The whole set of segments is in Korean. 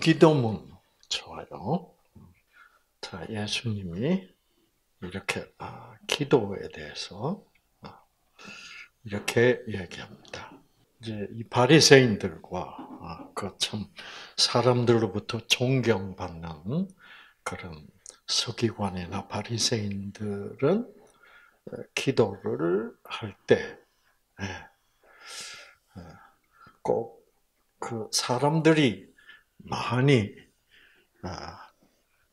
주기도문 좋아요. 자, 예수님이 이렇게 아, 기도에 대해서 아, 이렇게 얘기합니다. 이제 이 바리새인들과 아, 그참 사람들로부터 존경받는 그런 서기관이나 바리새인들은 기도를 할 때 꼭 그 사람들이 많이 아,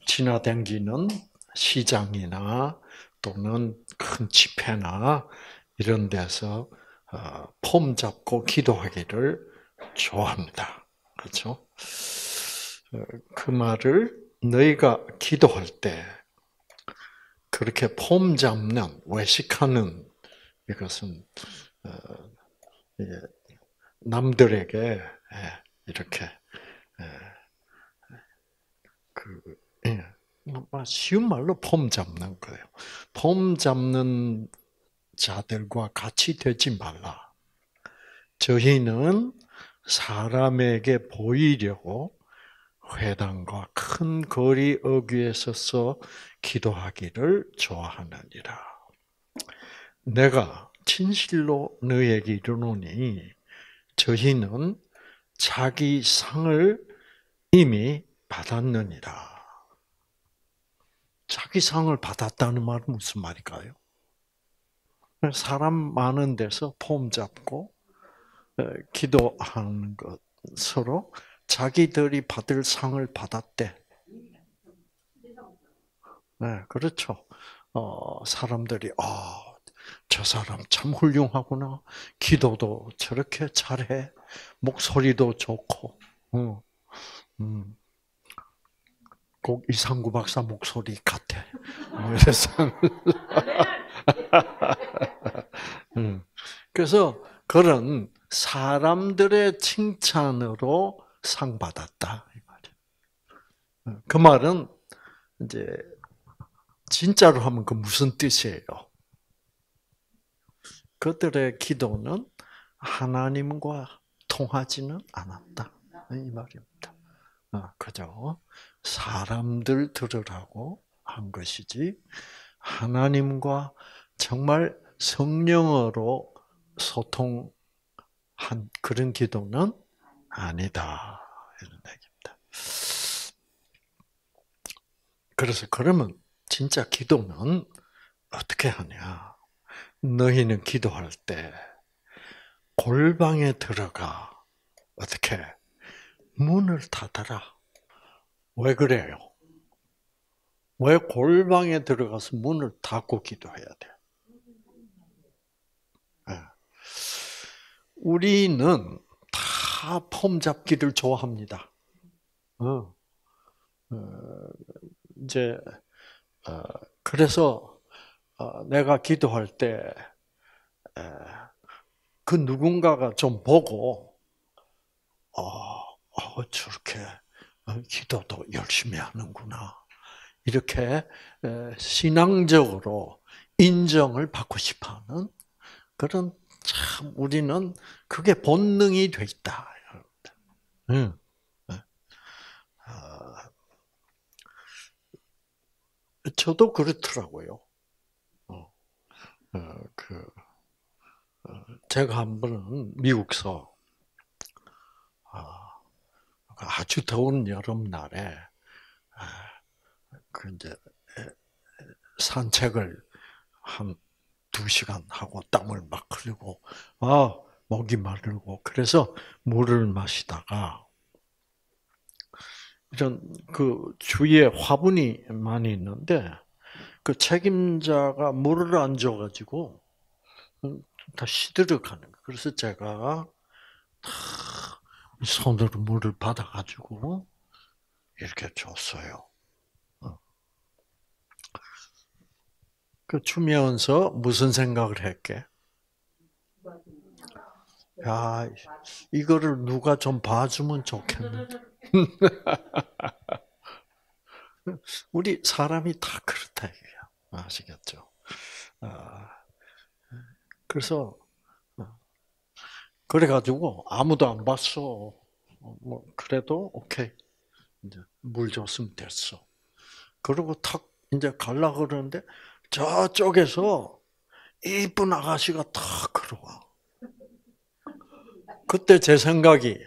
지나댕기는 시장이나 또는 큰 집회나 이런 데서 어, 폼 잡고 기도하기를 좋아합니다. 그렇죠? 어, 그 말을 너희가 기도할 때 그렇게 폼 잡는 외식하는 이것은 어, 남들에게 예, 이렇게 그, 예. 뭐, 쉬운 말로 폼 잡는 거예요. 폼 잡는 자들과 같이 되지 말라. 저희는 사람에게 보이려고 회당과 큰 거리 어귀에 서서 기도하기를 좋아하느니라. 내가 진실로 너에게 이르노니 저희는 자기 상을 이미 받았느니라. 자기 상을 받았다는 말은 무슨 말일까요? 사람 많은 데서 폼 잡고 기도하는 것 서로 자기들이 받을 상을 받았대. 네, 그렇죠. 어, 사람들이 아, 저 사람 참 훌륭하구나. 기도도 저렇게 잘해. 목소리도 좋고. 어, 음. 음. 꼭 이상구 박사 목소리 같아. 그래서 뭐 음. 그래서 그런 사람들의 칭찬으로 상 받았다 어, 그 말은 이제 진짜로 하면 그 무슨 뜻이에요? 그들의 기도는 하나님과 통하지는 않았다 이 말이에요. 아, 그죠? 사람들 들으라고 한 것이지 하나님과 정말 성령으로 소통한 그런 기도는 아니다 이런 얘기입니다. 그래서 그러면 진짜 기도는 어떻게 하냐? 너희는 기도할 때 골방에 들어가 어떻게 문을 닫아라. 왜 그래요? 왜 골방에 들어가서 문을 닫고 기도해야 돼? 예. 우리는 다 폼잡기를 좋아합니다. 어. 어 이제 어, 그래서 어, 내가 기도할 때 그 누군가가 좀 보고 어, 어, 저렇게 어, 기도도 열심히 하는구나. 이렇게 신앙적으로 인정을 받고 싶어하는 그런 참 우리는 그게 본능이 돼 있다. 네. 아, 저도 그렇더라고요. 어, 어, 그, 제가 한 번은 미국서 아, 아주 더운 여름날에 아, 그 이제 산책을 한두 시간 하고 땀을 막 흘리고 아 목이 마르고 그래서 물을 마시다가 이런 그 주위에 화분이 많이 있는데 그 책임자가 물을 안 줘가지고 음, 다 시들어가는 거예요. 그래서 제가 다 손으로 물을 받아가지고 이렇게 줬어요. 어. 그 주면서 무슨 생각을 했게? 야, 이거를 누가 좀 봐주면 좋겠는데. 우리 사람이 다 그렇다 이거 아시겠죠? 아, 그래서 그래가지고 아무도 안 봤어. 어, 뭐 그래도 오케이 이제 물 줬으면 됐어. 그리고 탁 이제 갈라 그러는데 저쪽에서 이쁜 아가씨가 탁 걸어와. 그때 제 생각이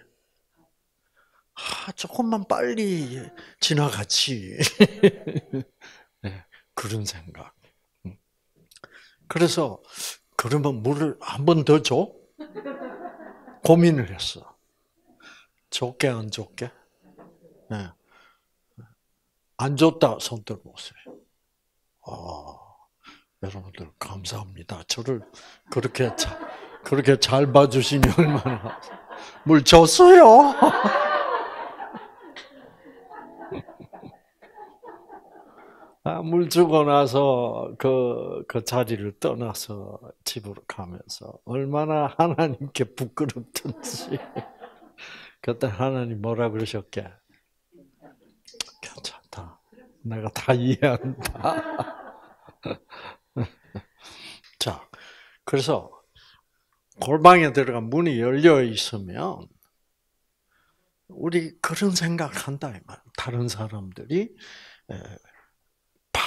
아, 조금만 빨리 지나갔지. 네, 그런 생각. 음. 그래서 그러면 물을 한 번 더 줘? 고민을 했어. 좋게 안 좋게? 네. 안 좋다 손 들어보세요. 아, 여러분들 감사합니다. 저를 그렇게 자, 그렇게 잘 봐주시니 얼마나 물 줬어요. 아, 물 주고 나서 그, 그 자리를 떠나서 집으로 가면서 얼마나 하나님께 부끄럽던지. 그때 하나님 뭐라 그러셨게? 괜찮다. 내가 다 이해한다. 자, 그래서 골방에 들어가 문이 열려 있으면 우리 그런 생각한다 다른 사람들이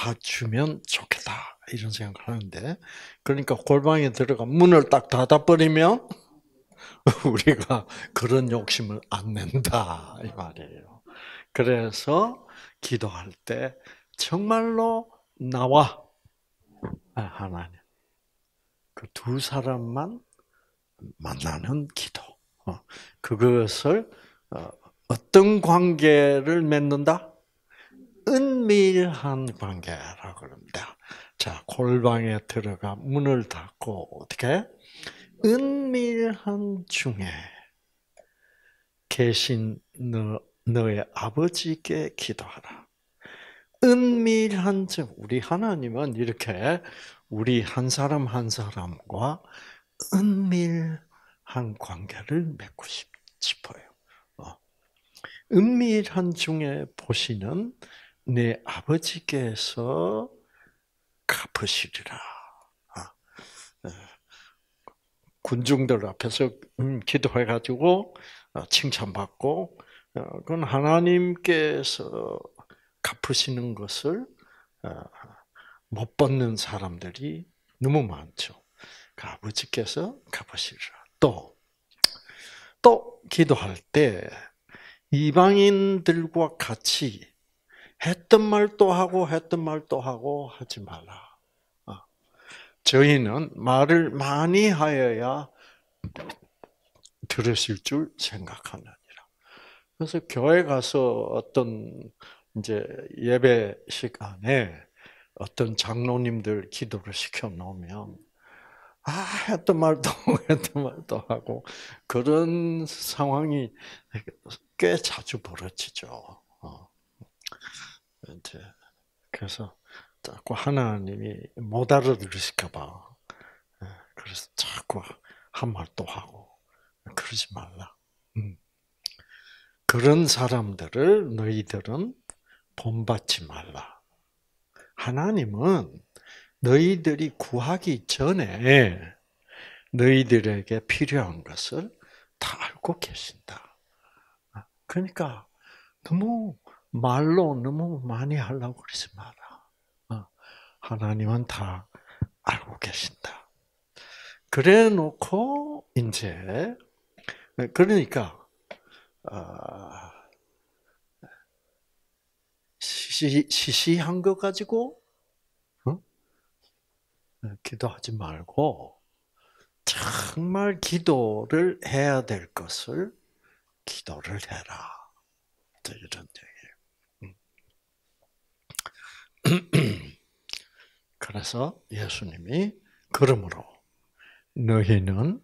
다 주면 좋겠다. 이런 생각을 하는데, 그러니까 골방에 들어가 문을 딱 닫아버리면, 우리가 그런 욕심을 안 낸다. 이 말이에요. 그래서, 기도할 때, 정말로 나와. 아, 하나님. 그 두 사람만 만나는 기도. 어, 그것을 어, 어떤 관계를 맺는다? 은밀한 관계라고 그럽니다. 자, 골방에 들어가 문을 닫고 어떻게? 은밀한 중에 계신 너, 너의 아버지께 기도하라. 은밀한 즉 우리 하나님은 이렇게 우리 한 사람 한 사람과 은밀한 관계를 맺고 싶어요. 어. 은밀한 중에 보시는 네 아버지께서 갚으시리라. 아, 군중들 앞에서 음, 기도해가지고 어, 칭찬받고 어, 그건 하나님께서 갚으시는 것을 어, 못 받는 사람들이 너무 많죠. 그 아버지께서 갚으시리라. 또, 또 기도할 때 이방인들과 같이 했던 말 또 하고 했던 말 또 하고 하지 말라. 어. 저희는 말을 많이 하여야 들으실 줄 생각하느니라. 그래서 교회 가서 어떤 이제 예배 시간에 어떤 장로님들 기도를 시켜 놓으면 아 했던 말도 했던 말도 하고 그런 상황이 꽤 자주 벌어지죠. 이제 그래서 자꾸 하나님이 못 알아들으실까봐 예, 그래서 자꾸 한 말 또 하고 그러지 말라. 음. 그런 사람들을 너희들은 본받지 말라. 하나님은 너희들이 구하기 전에 너희들에게 필요한 것을 다 알고 계신다. 아, 그러니까 너무 말로 너무 많이 하려고 그러지 마라. 어, 하나님은 다 알고 계신다. 그래 놓고 이제 네, 그러니까 어, 시시한 거 가지고 어? 네, 기도하지 말고 정말 기도를 해야 될 것을 기도를 해라. 이런 얘기. 그래서 예수님이 그러므로 너희는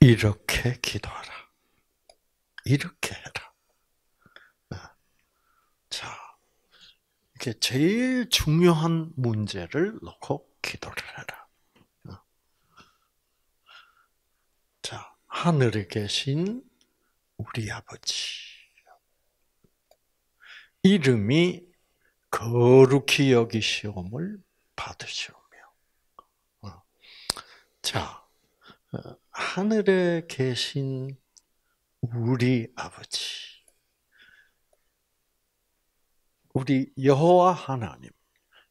이렇게 기도하라. 이렇게 해라. 네. 자, 이게 제일 중요한 문제를 놓고 기도를 해라. 네. 자, 하늘에 계신 우리 아버지. 이름이 거룩히 여기시험을 받으시오며. 어. 자, 어, 하늘에 계신 우리 아버지, 우리 여호와 하나님,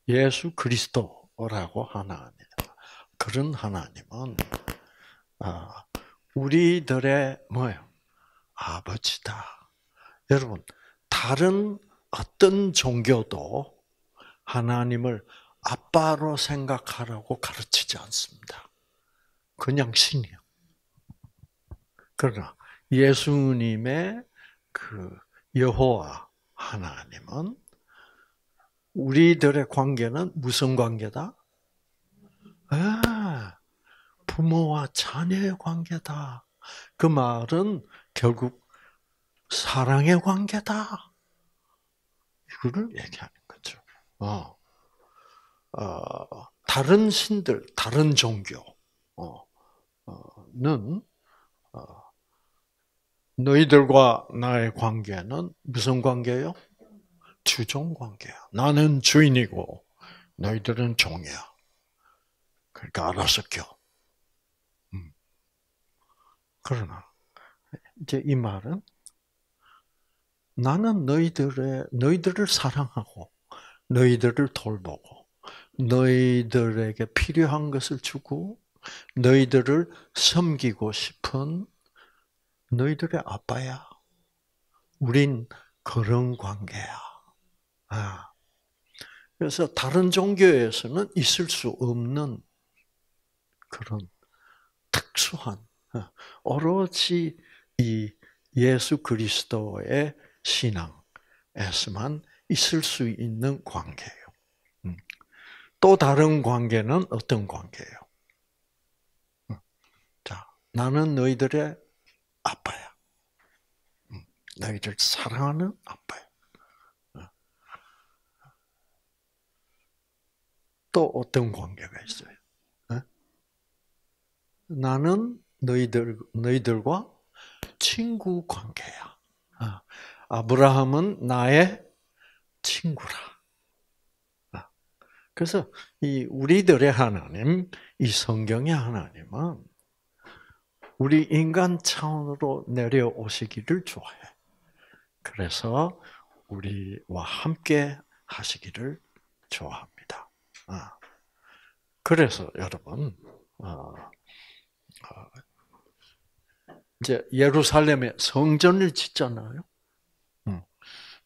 예수 그리스도라고 하나님, 그런 하나님은 어, 우리들의 뭐요 아버지다. 여러분, 다른 어떤 종교도 하나님을 아빠로 생각하라고 가르치지 않습니다. 그냥 신이요. 그러나 예수님의 그 여호와 하나님은 우리들의 관계는 무슨 관계다? 아, 부모와 자녀의 관계다. 그 말은 결국 사랑의 관계다. 누구를 얘기하는 거죠. 어, 어, 다른 신들, 다른 종교는 어, 어, 너희들과 나의 관계는 무슨 관계예요? 주종 관계야. 나는 주인이고 너희들은 종이야. 그러니까 알아서 껴. 음. 그러나 이제 이 말은 나는 너희들의 너희들을 사랑하고 너희들을 돌보고 너희들에게 필요한 것을 주고 너희들을 섬기고 싶은 너희들의 아빠야. 우린 그런 관계야. 아. 그래서 다른 종교에서는 있을 수 없는 그런 특수한 어, 오로지 이 예수 그리스도의 신앙에서만 있을 수 있는 관계예요. 음. 또 다른 관계는 어떤 관계예요? 음. 자, 나는 너희들의 아빠야. 음. 너희들 사랑하는 아빠야. 어. 또 어떤 관계가 있어요? 어? 나는 너희들 너희들과 친구 관계야. 아브라함은 나의 친구라. 아, 그래서 이 우리들의 하나님, 이 성경의 하나님은 우리 인간 차원으로 내려오시기를 좋아해. 그래서 우리와 함께 하시기를 좋아합니다. 아, 그래서 여러분, 아, 이제 예루살렘에 성전을 짓잖아요.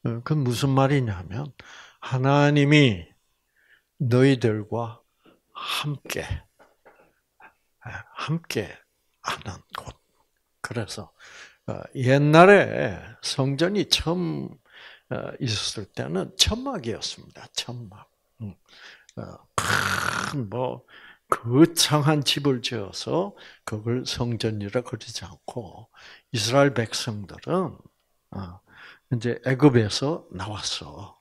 어, 그 무슨 말이냐면 하나님이 너희들과 함께 아, 함께 하는 곳. 그래서 어, 옛날에 성전이 처음 어, 있었을 때는 천막이었습니다. 천막. 음, 큰뭐 거창한 집을 지어서 그걸 성전이라 그러지 않고 이스라엘 백성들은 이제 애굽에서 나왔어.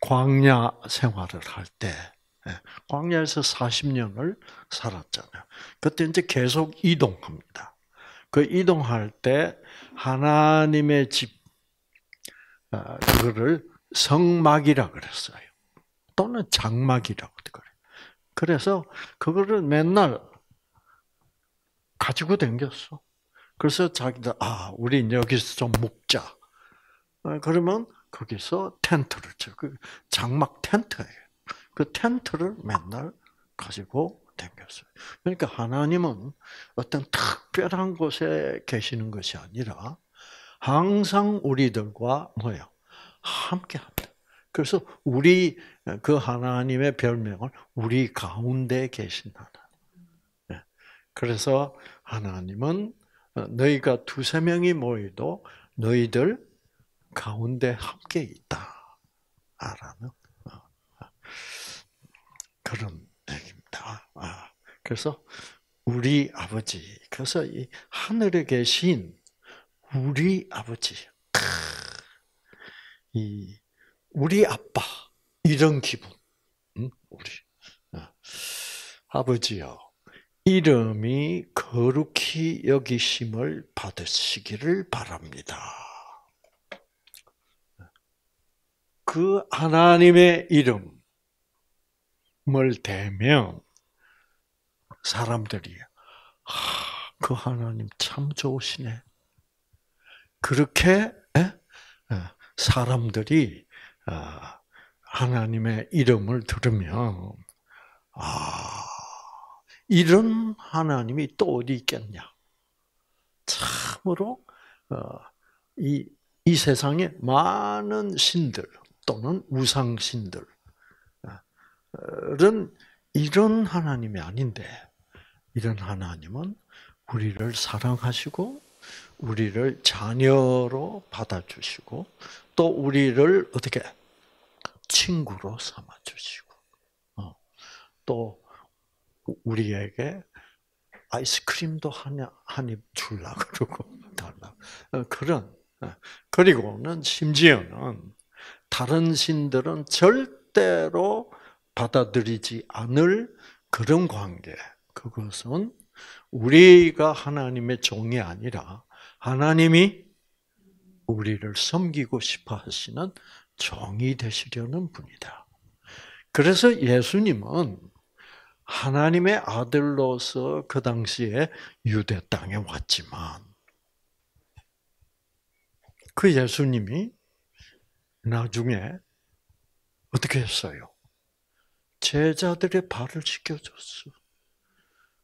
광야 생활을 할 때, 예, 광야에서 40년을 살았잖아요. 그때 이제 계속 이동합니다. 그 이동할 때 하나님의 집, 아, 그거를 성막이라 그랬어요. 또는 장막이라고 그래요. 그래서 그거를 맨날 가지고 댕겼어. 그래서 자기들, 아, 우리 여기서 좀 묵자. 어, 그러면 거기서 텐트를 쳐. 그 장막 텐트예요. 그 텐트를 맨날 가지고 댕겼어요. 그러니까 하나님은 어떤 특별한 곳에 계시는 것이 아니라 항상 우리들과 뭐예요? 함께 합니다. 그래서 우리 그 하나님의 별명을 우리 가운데 계신 하나님. 예. 그래서 하나님은 어, 너희가 두세 명이 모여도 너희들 가운데 함께 있다. 라는 어, 어. 그런 얘기입니다. 아, 그래서 우리 아버지, 그래서 이 하늘에 계신 우리 아버지, 이 우리 아빠 이런 기분, 우리 어. 아버지요. 이름이 거룩히 여기심을 받으시기를 바랍니다. 그 하나님의 이름을 대면 사람들이 아, 그 하나님 참 좋으시네. 그렇게 어, 사람들이 어, 하나님의 이름을 들으면 아 이런 하나님이 또 어디 있겠냐? 참으로 어, 이, 이 세상에 많은 신들, 또는 우상신들은 이런 하나님이 아닌데 이런 하나님은 우리를 사랑하시고 우리를 자녀로 받아주시고 또 우리를 어떻게 친구로 삼아주시고 어, 또 우리에게 아이스크림도 한입 줄라 그러고 달라 어, 그런 어, 그리고는 심지어는 다른 신들은 절대로 받아들이지 않을 그런 관계. 그것은 우리가 하나님의 종이 아니라 하나님이 우리를 섬기고 싶어 하시는 종이 되시려는 분이다. 그래서 예수님은 하나님의 아들로서 그 당시에 유대 땅에 왔지만 그 예수님이 나중에 어떻게 했어요? 제자들의 발을 씻겨줬어.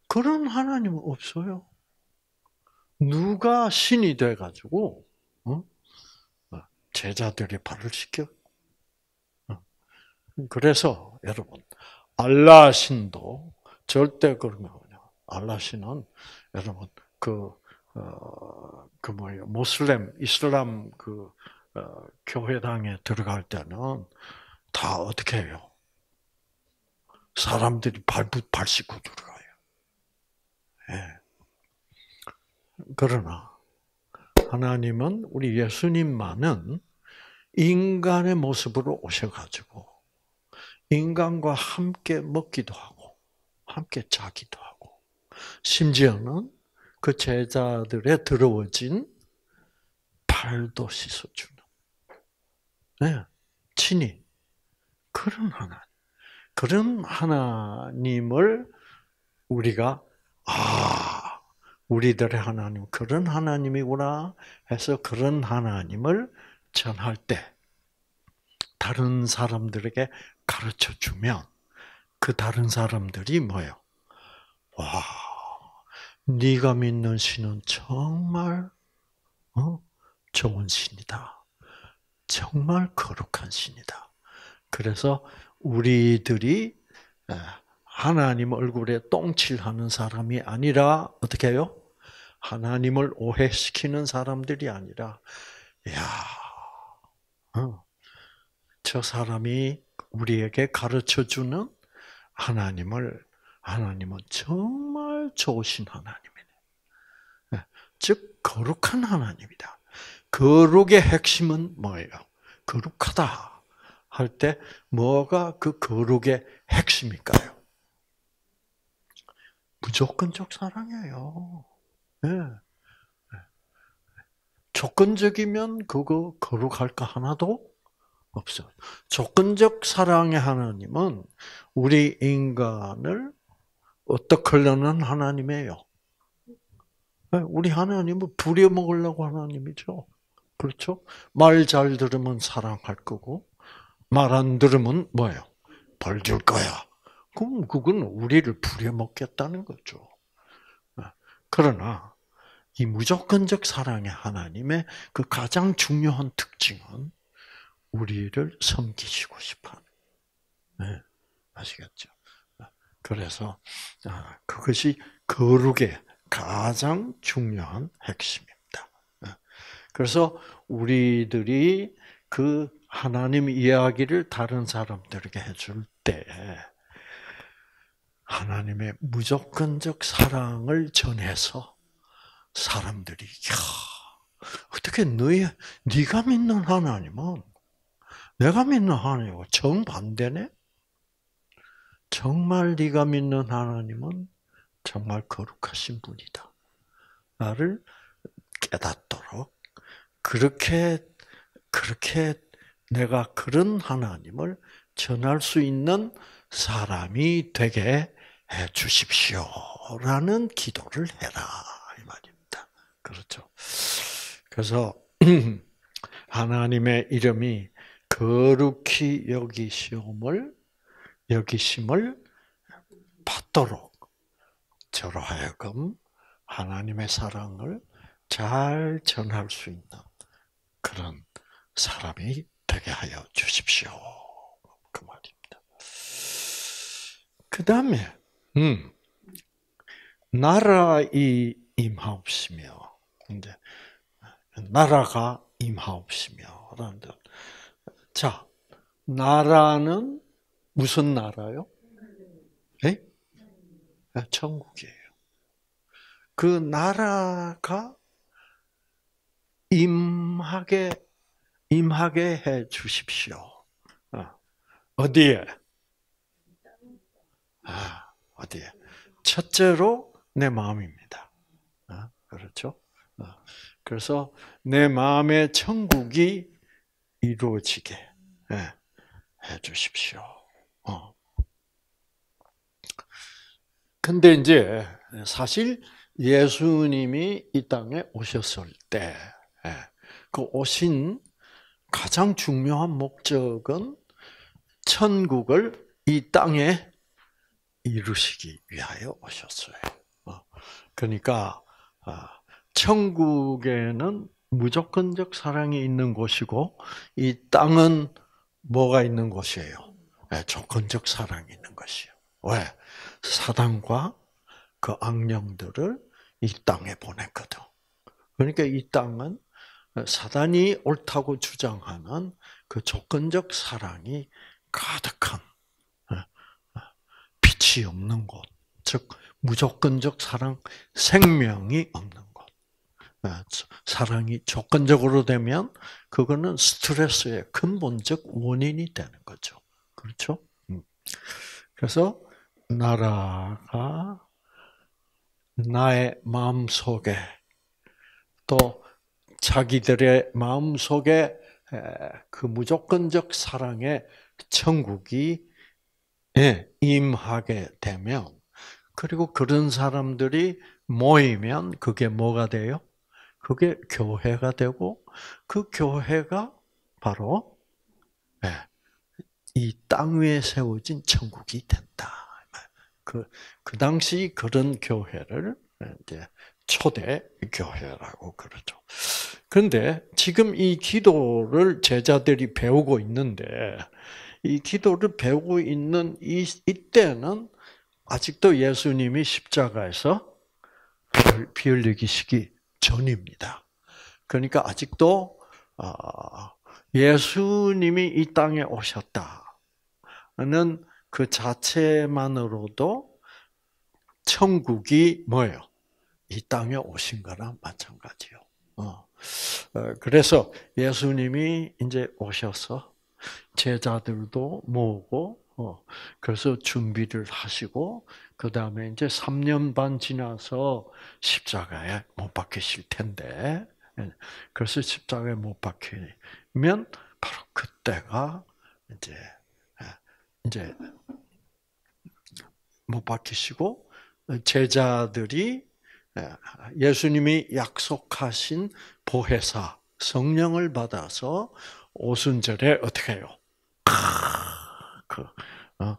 그런 하나님은 없어요. 누가 신이 돼가지고, 어? 어 제자들의 발을 씻겨? 어. 그래서, 여러분, 알라 신도 절대 그런 거군 알라 신은, 여러분, 그, 어, 그 뭐예요? 모슬렘, 이슬람 그 어, 교회당에 들어갈 때는 다 어떻게 해요? 사람들이 발붙 발 씻고 들어가요. 예. 그러나 하나님은 우리 예수님만은 인간의 모습으로 오셔가지고 인간과 함께 먹기도 하고 함께 자기도 하고 심지어는 그 제자들의 더러워진 발도 씻어주는. 네. 친히. 그런 하나님. 그런 하나님을 우리가, 아, 우리들의 하나님, 그런 하나님이구나 해서 그런 하나님을 전할 때, 다른 사람들에게 가르쳐 주면, 그 다른 사람들이 뭐예요? 와, 네가 믿는 신은 정말 어? 좋은 신이다. 정말 거룩한 신이다. 그래서 우리들이 하나님 얼굴에 똥칠하는 사람이 아니라 어떻게 해요? 하나님을 오해시키는 사람들이 아니라 야. 어, 저 사람이 우리에게 가르쳐 주는 하나님을 하나님은 정말 좋으신 하나님이네. 즉 거룩한 하나님이다. 거룩의 핵심은 뭐예요? 거룩하다 할 때 뭐가 그 거룩의 핵심일까요? 무조건적 사랑이에요. 네. 조건적이면 그거 거룩할까 하나도 없어요. 조건적 사랑의 하나님은 우리 인간을 어떻게 려는 하나님이에요? 예, 우리 하나님은 부려먹으려고 하나님이죠. 그렇죠? 말 잘 들으면 사랑할 거고 말 안 들으면 뭐예요? 벌 줄 거야. 그럼 그건 우리를 부려먹겠다는 거죠. 아, 그러나 이 무조건적 사랑의 하나님의 그 가장 중요한 특징은 우리를 섬기시고 싶어 네, 아시겠죠? 아, 그래서 아, 그것이 거룩의 가장 중요한 핵심입니다. 그래서 우리들이 그 하나님 이야기를 다른 사람들에게 해줄 때 하나님의 무조건적 사랑을 전해서 사람들이 야 어떻게 너희 네가 믿는 하나님은 내가 믿는 하나님과 정반대네? 정말 네가 믿는 하나님은 정말 거룩하신 분이다. 나를 깨닫도록 그렇게 그렇게 내가 그런 하나님을 전할 수 있는 사람이 되게 해 주십시오라는 기도를 해라 이 말입니다. 그렇죠. 그래서 하나님의 이름이 거룩히 여기시옴을 여기심을 받도록 저로 하여금 하나님의 사랑을 잘 전할 수 있는 그런 사람이 되게 하여 주십시오. 그 말입니다. 그 다음에, 음, 나라이 임하옵시며, 근데, 나라가 임하옵시며, 라는 자, 나라는 무슨 나라요? 예? 천국이에요. 그 나라가 임하게 임하게 해 주십시오. 어, 어디에? 아, 어디에? 첫째로 내 마음입니다. 아, 그렇죠? 아, 그래서 내 마음의 천국이 이루어지게 네, 해 주십시오. 어. 근데 이제 사실 예수님이 이 땅에 오셨을 때 예. 그 오신 가장 중요한 목적은 천국을 이 땅에 이루시기 위하여 오셨어요. 어. 그러니까 아, 천국에는 무조건적 사랑이 있는 곳이고 이 땅은 뭐가 있는 곳이에요? 예, 조건적 사랑이 있는 것이요. 왜? 사단과 그 악령들을 이 땅에 보냈거든. 그러니까 이 땅은 사단이 옳다고 주장하는 그 조건적 사랑이 가득한 예, 예, 빛이 없는 곳, 즉 무조건적 사랑, 생명이 없는 곳. 예, 사랑이 조건적으로 되면 그거는 스트레스의 근본적 원인이 되는 거죠. 그렇죠? 음. 그래서 나라가 나의 마음 속에 또 자기들의 마음 속에 그 무조건적 사랑의 천국이 임하게 되면 그리고 그런 사람들이 모이면 그게 뭐가 돼요? 그게 교회가 되고 그 교회가 바로 이 땅 위에 세워진 천국이 된다. 그, 그 당시 그런 교회를 이제 초대 교회라고 그러죠. 그런데 지금 이 기도를 제자들이 배우고 있는데 이 기도를 배우고 있는 이 이때는 아직도 예수님이 십자가에서 피 흘리기 시기 전입니다. 그러니까 아직도 아, 예수님이 이 땅에 오셨다는 그 자체만으로도 천국이 뭐예요? 이 땅에 오신 거랑 마찬가지요. 어. 어. 그래서 예수님이 이제 오셔서 제자들도 모으고, 어. 그래서 준비를 하시고, 그 다음에 이제 3년 반 지나서 십자가에 못 박히실 텐데, 예. 그래서 십자가에 못 박히면 바로 그때가 이제, 예, 이제 못 박히시고, 제자들이 예, 예수님이 약속하신 보혜사 성령을 받아서 오순절에 어떻게 해요? 그 어,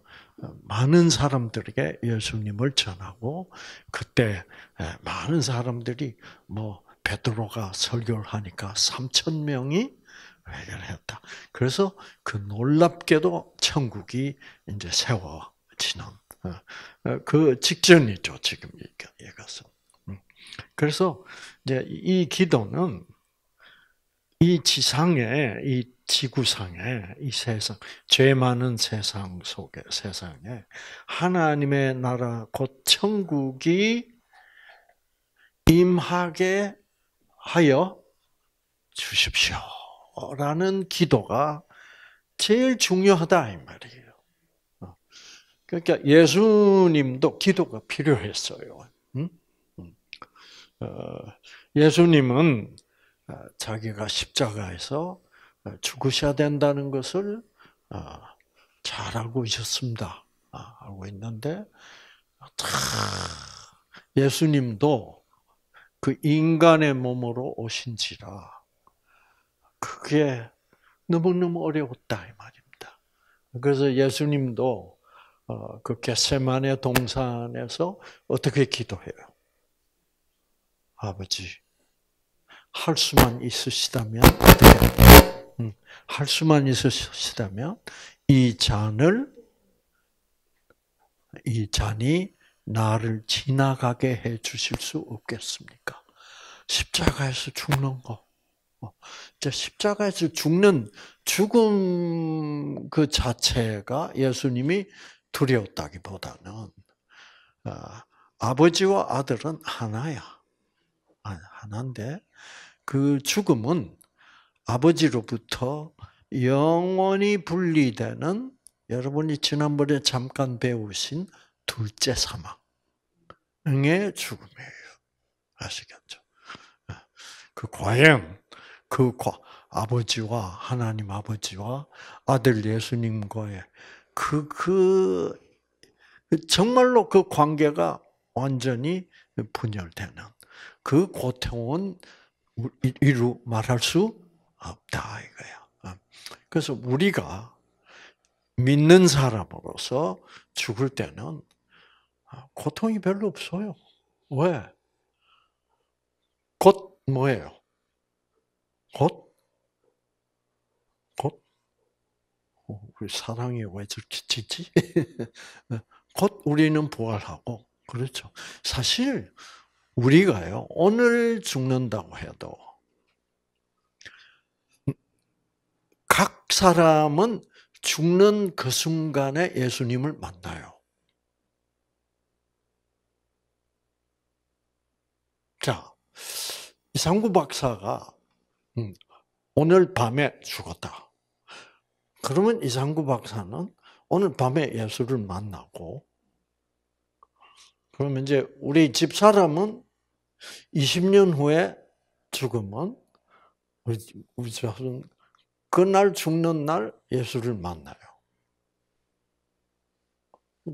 많은 사람들에게 예수님을 전하고 그때 예, 많은 사람들이 뭐 베드로가 설교를 하니까 3천 명이 회개했다. 그래서 그 놀랍게도 천국이 이제 세워지는 어, 어, 그 직전이죠 지금 얘기가 얘가서. 그래서 이제 이 기도는 이 지상에 이 지구상에 이 세상 죄 많은 세상 속에 세상에 하나님의 나라 곧 천국이 임하게 하여 주십시오라는 기도가 제일 중요하다 이 말이에요. 그러니까 예수님도 기도가 필요했어요. 어, 예수님은 어, 자기가 십자가에서 어, 죽으셔야 된다는 것을 잘 알고 있었습니다. 알고 아, 있는데, 예수님도 그 인간의 몸으로 오신지라, 그게 너무너무 어려웠다, 이 말입니다. 그래서 예수님도 그 개세만의 동산에서 어떻게 기도해요? 아버지, 할 수만 있으시다면 음, 할 수만 있으시다면 이 잔을 이 잔이 나를 지나가게 해 주실 수 없겠습니까? 십자가에서 죽는 거. 어, 이 십자가에서 죽는 죽음 그 자체가 예수님이 두려웠다기보다는 어, 아버지와 아들은 하나야. 하나인데 그 죽음은 아버지로부터 영원히 분리되는 여러분이 지난번에 잠깐 배우신 둘째 사망의 죽음이에요. 아시겠죠? 예. 그 과연 그 아버지와 하나님 아버지와 아들 예수님과의 그그 그, 그 정말로 그 관계가 완전히 분열되는 그 고통은 이루 말할 수 없다 이거야. 어. 그래서 우리가 믿는 사람으로서 죽을 때는 아, 고통이 별로 없어요. 왜? 곧 뭐예요? 곧? 곧? 어, 우리 사랑이 왜지지곧 어, 우리는 부활하고, 그렇죠. 사실, 우리가요, 오늘 죽는다고 해도 각 사람은 죽는 그 순간에 예수님을 만나요. 자, 이상구 박사가 음, 오늘 밤에 죽었다. 그러면 이상구 박사는 오늘 밤에 예수를 만나고, 그러면 이제 우리 집사람은 20년 후에 죽으면 우리 자손 그날 죽는 날 예수를 만나요.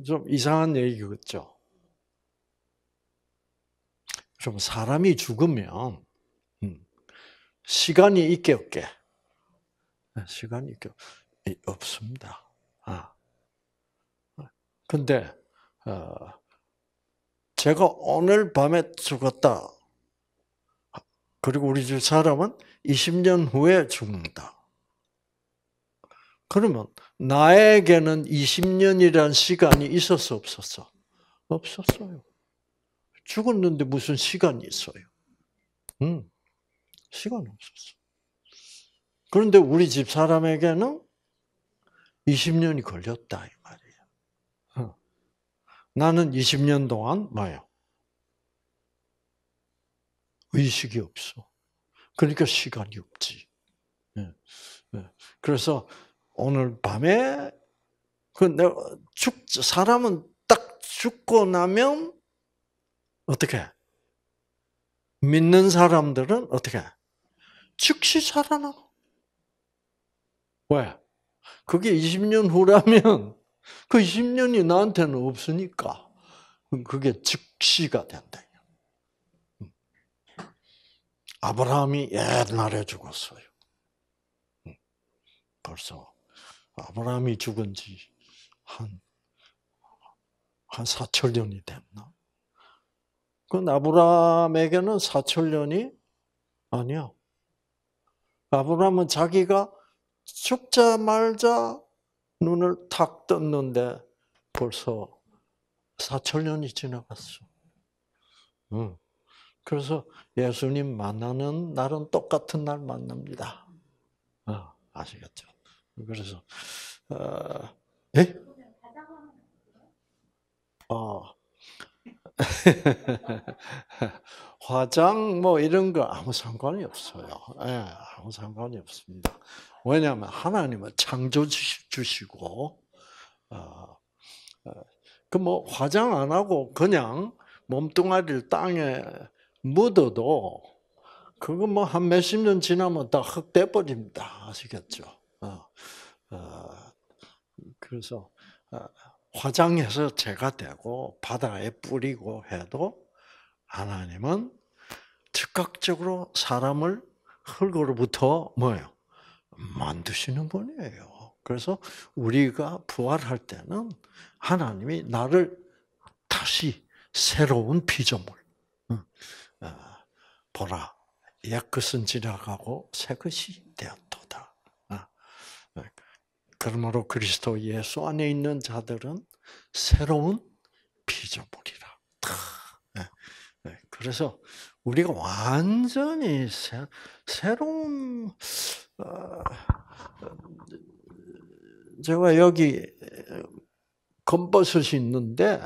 좀 이상한 얘기겠죠. 좀 사람이 죽으면 음, 시간이 있게 없게 네, 시간이 있게 없습니다. 아 근데 어. 제가 오늘 밤에 죽었다. 그리고 우리 집 사람은 20년 후에 죽는다. 그러면 나에게는 20년이란 시간이 있었어 없었어? 없었어요. 죽었는데 무슨 시간이 있어요? 음, 시간 없었어. 그런데 우리 집 사람에게는 20년이 걸렸다. 나는 20년 동안 뭐예요? 의식이 없어. 그러니까 시간이 없지. 예, 예. 그래서 오늘 밤에 그내죽 사람은 딱 죽고 나면 어떻게 믿는 사람들은 어떻게 즉시 살아나. 왜? 그게 20년 후라면 그1 0년이 나한테는 없으니까 그게 즉시가 된다. 아브라함이 옛날에 죽었어요. 벌써 아브라함이 죽은 지한 한 4천 년이 됐나? 그 아브라함에게는 4천 년이 아니야. 아브라함은 자기가 죽자 말자 눈을 탁 떴는데 벌써 4천 년이 지나갔어. 그래서 예수님 만나는 날은 똑같은 날 만납니다. 어, 아시겠죠? 그래서 어, 예? 어, 화장 뭐 이런 거 아무 상관이 없어요. 네, 아무 상관이 없습니다. 왜냐하면 하나님은 창조 주시고 어, 어, 그뭐 화장 안 하고 그냥 몸뚱아리를 땅에 묻어도 그거 뭐 한 몇 십 년 지나면 다 흙돼 버립니다. 아시겠죠? 어, 그래서 화장해서 제가 되고 바다에 뿌리고 해도 하나님은 즉각적으로 사람을 흙으로부터 뭐예요? 만드시는 분이에요. 그래서 우리가 부활할 때는 하나님이 나를 다시 새로운 피조물, 음, 어, 보라, 옛것은 지나가고 새것이 되었다. 그러므로 그리스도 예수 안에 있는 자들은 새로운 피조물이라. 네. 네. 그래서 우리가 완전히 새, 새로운 어, 제가 여기 어, 검버섯이 있는데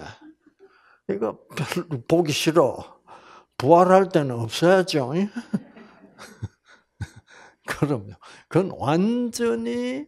이거 별로 보기 싫어. 부활할 때는 없어야죠. 그럼요. 그건 완전히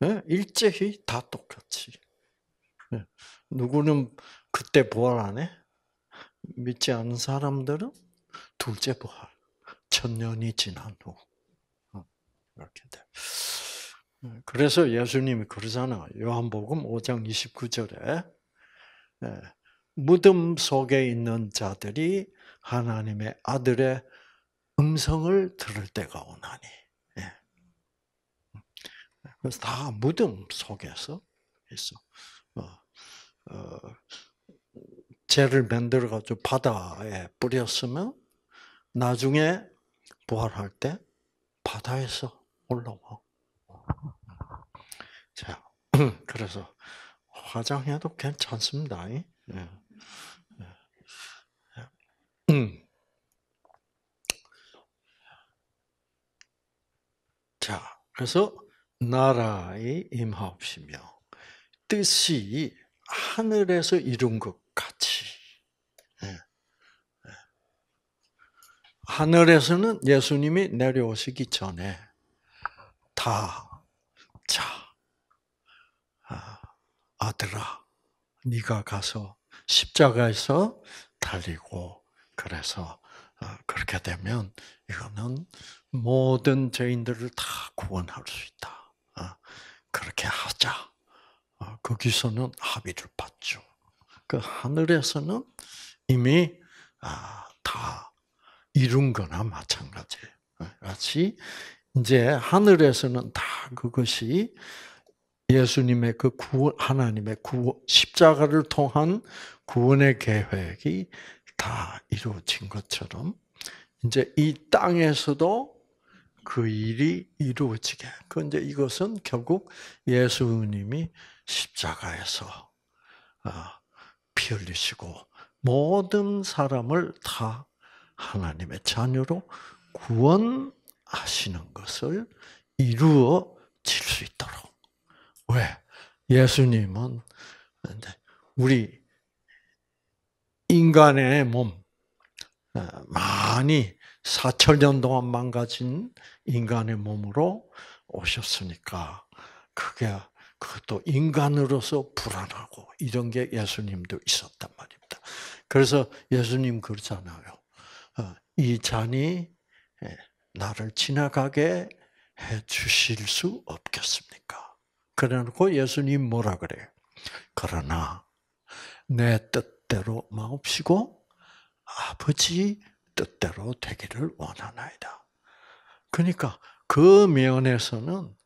네? 일제히 다 똑같이. 네. 누구는 그때 부활 안 해? 믿지 않는 사람들은 둘째 부활. 천년이 지난 후. 어, 이렇게 돼. 네, 그래서 예수님이 그러잖아. 요한복음 5장 29절에 무덤 속에 있는 자들이 하나님의 아들의 음성을 들을 때가 오나니. 그래서 다 무덤 속에서 있어. 어, 어, 재를 만들어가지고 바다에 뿌렸으면 나중에 부활할 때 바다에서 올라와. 자, 그래서 화장해도 괜찮습니다. 예. 예. 예. 음. 자, 그래서 나라의 임하옵시며 뜻이 하늘에서 이룬 것 같이 예. 예. 하늘에서는 예수님이 내려오시기 전에 다, 자, 아, 아들아, 네가 가서 십자가에서 달리고 그래서 어, 그렇게 되면 이거는 모든 죄인들을 다 구원할 수 있다. 어, 그렇게 하자. 어, 거기서는 합의를 받죠. 그 하늘에서는 이미 아, 다 이룬 거나 마찬가지 어, 이제 하늘에서는 다 그것이 예수님의 그 구원, 하나님의 구원, 십자가를 통한 구원의 계획이 다 이루어진 것처럼 이제 이 땅에서도 그 일이 이루어지게. 그런데 이것은 결국 예수님이 십자가에서 어, 피 흘리시고 모든 사람을 다 하나님의 자녀로 구원하시는 것을 이루어 질수 있도록. 왜? 예수님은 우리 인간의 몸 어, 많이 4천년 동안 망가진 인간의 몸으로 오셨으니까 그게 그것도 인간으로서 불안하고 이런 게 예수님도 있었단 말입니다. 그래서 예수님 그러잖아요. 어, 이 잔이 예, 나를 지나가게 해 주실 수 없겠습니까? 그래놓고 예수님 뭐라 그래요? 그러나 내 뜻대로 마옵시고 아버지 뜻대로 되기를 원하나이다. 그러니까 그 면에서는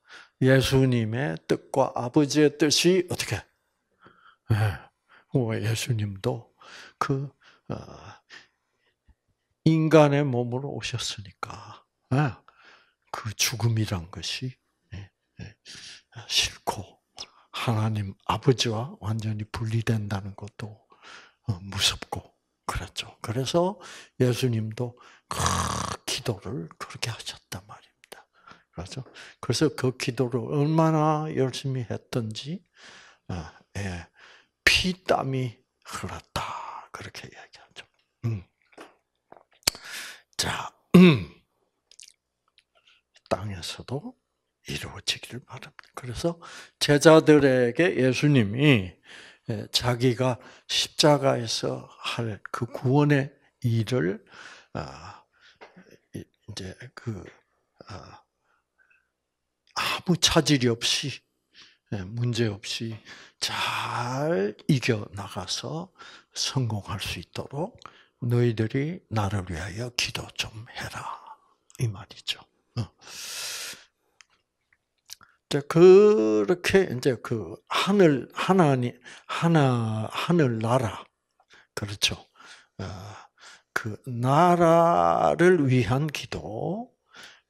예수님의 뜻과 아버지의 뜻이 어떻게? 예, 뭐 예수님도 그 어, 인간의 몸으로 오셨으니까 예, 그 죽음이란 것이 예, 싫고 하나님 아버지와 완전히 분리된다는 것도 어, 무섭고 그랬죠. 그래서 예수님도 그 기도를 그렇게 하셨단 말입니다. 그렇죠? 그래서 그 기도를 얼마나 열심히 했던지 아, 예, 피땀이 흘렀다 그렇게 이야기하죠. 음. 자, 음. 땅에서도 이루어지기를 바랍니다. 그래서 제자들에게 예수님이 예, 자기가 십자가에서 할 그 구원의 일을 아, 이제 그 아, 아무 차질이 없이 예, 문제 없이 잘 이겨 나가서 성공할 수 있도록 너희들이 나를 위하여 기도 좀 해라 이 말이죠. 어. 그렇게 이제 그 하늘 하나님 하나 하늘 나라 그렇죠. 어, 그 나라를 위한 기도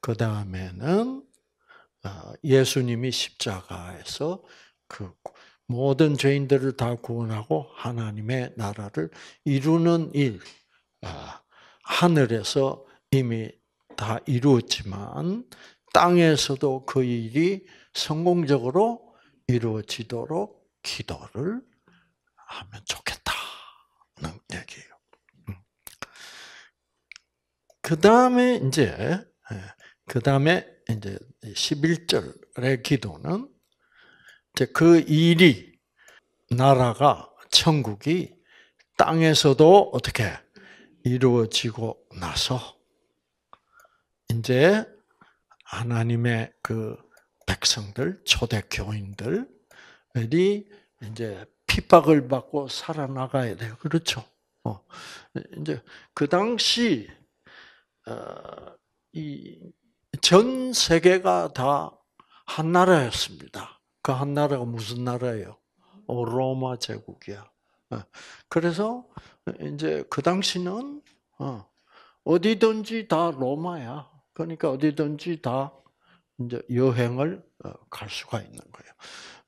그 다음에는 어, 예수님이 십자가에서 그 모든 죄인들을 다 구원하고 하나님의 나라를 이루는 일 어, 하늘에서 이미 다 이루었지만 땅에서도 그 일이 성공적으로 이루어지도록 기도를 하면 좋겠다는 얘기예요. 음. 그 다음에 이제 예, 그 다음에 이제 11절의 기도는 이제 그 일이 나라가 천국이 땅에서도 어떻게 이루어지고 나서 이제 하나님의 그 백성들, 초대 교인들이 이제 핍박을 받고 살아나가야 돼요. 그렇죠? 어. 이제 그 당시 어, 이전 세계가 다 한 나라였습니다. 그 한 나라가 무슨 나라예요? 어, 로마 제국이야. 어. 그래서 이제 그 당시는 어디든지 다 로마야. 그러니까 어디든지 다 이제 여행을 어, 갈 수가 있는 거예요.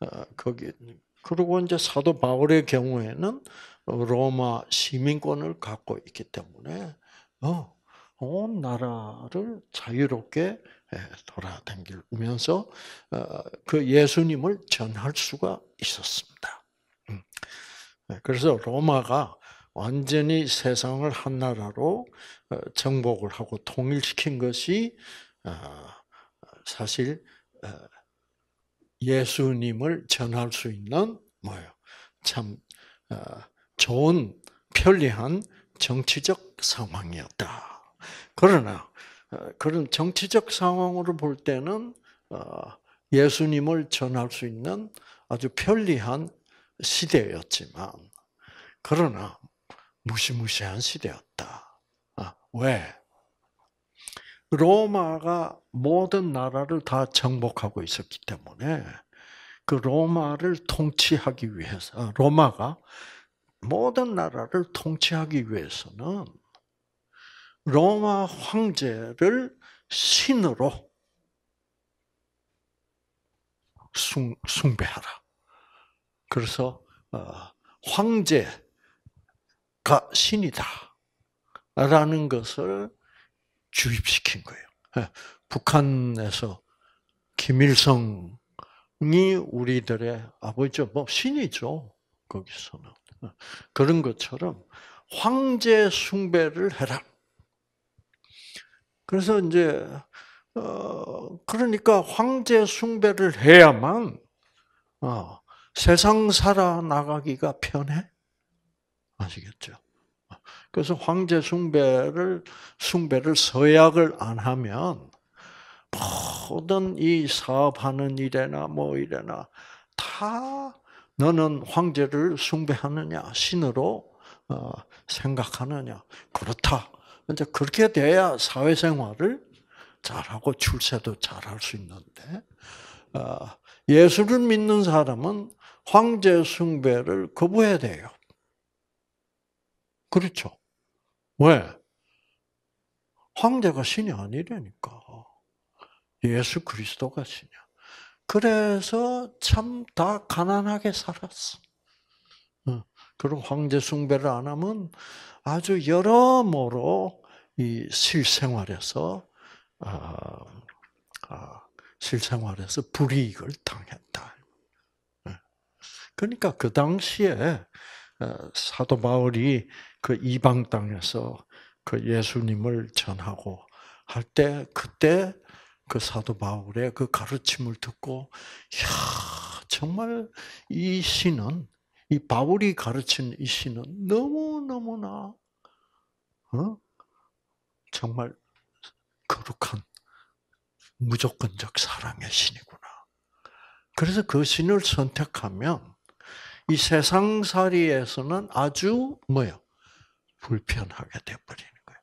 어, 거기 네. 그리고 이제 사도 바울의 경우에는 로마 시민권을 갖고 있기 때문에 어, 온 나라를 자유롭게 예, 돌아다니면서 그 예수님을 전할 수가 있었습니다. 음. 네, 그래서 로마가 완전히 세상을 한 나라로 정복을 하고 통일시킨 것이 사실 예수님을 전할 수 있는 뭐예요? 참 어, 좋은 편리한 정치적 상황이었다. 그러나 어, 그런 정치적 상황으로 볼 때는 어, 예수님을 전할 수 있는 아주 편리한 시대였지만 그러나 무시무시한 시대였다. 아, 왜? 로마가 모든 나라를 다 정복하고 있었기 때문에 그 로마를 통치하기 위해서 아, 로마가 모든 나라를 통치하기 위해서는 로마 황제를 신으로 숭, 숭배하라. 그래서 어, 황제가 신이다라는 것을 주입시킨 거예요. 예, 북한에서 김일성이 우리들의 아버지뭐 신이죠. 거기서는. 예, 그런 것처럼 황제 숭배를 해라. 그래서 이제 어, 그러니까 황제 숭배를 해야만 어, 세상 살아나가기가 편해. 아시겠죠? 그래서 황제 숭배를 숭배를 서약을 안 하면 모든 이 사업하는 일에나 뭐 일에나 다 너는 황제를 숭배하느냐 신으로 어, 생각하느냐 그렇다. 이제 그렇게 돼야 사회생활을 잘하고 출세도 잘할 수 있는데 어, 예수를 믿는 사람은 황제 숭배를 거부해야 돼요. 그렇죠. 왜? 황제가 신이 아니라니까. 예수 그리스도가 신이야. 그래서 참 다 가난하게 살았어. 그럼 황제 숭배를 안 하면 아주 여러모로 이 실생활에서 아, 아, 실생활에서 불이익을 당했다. 그러니까 그 당시에 어, 사도 바울이 그 이방 땅에서 그 예수님을 전하고 할 때 그때 그 사도 바울의 그 가르침을 듣고 야 정말 이 신은 이 바울이 가르친 이 신은 너무 너무나 어? 정말 거룩한 무조건적 사랑의 신이구나. 그래서 그 신을 선택하면 이 세상살이에서는 아주 뭐요? 불편하게 돼버리는 거예요.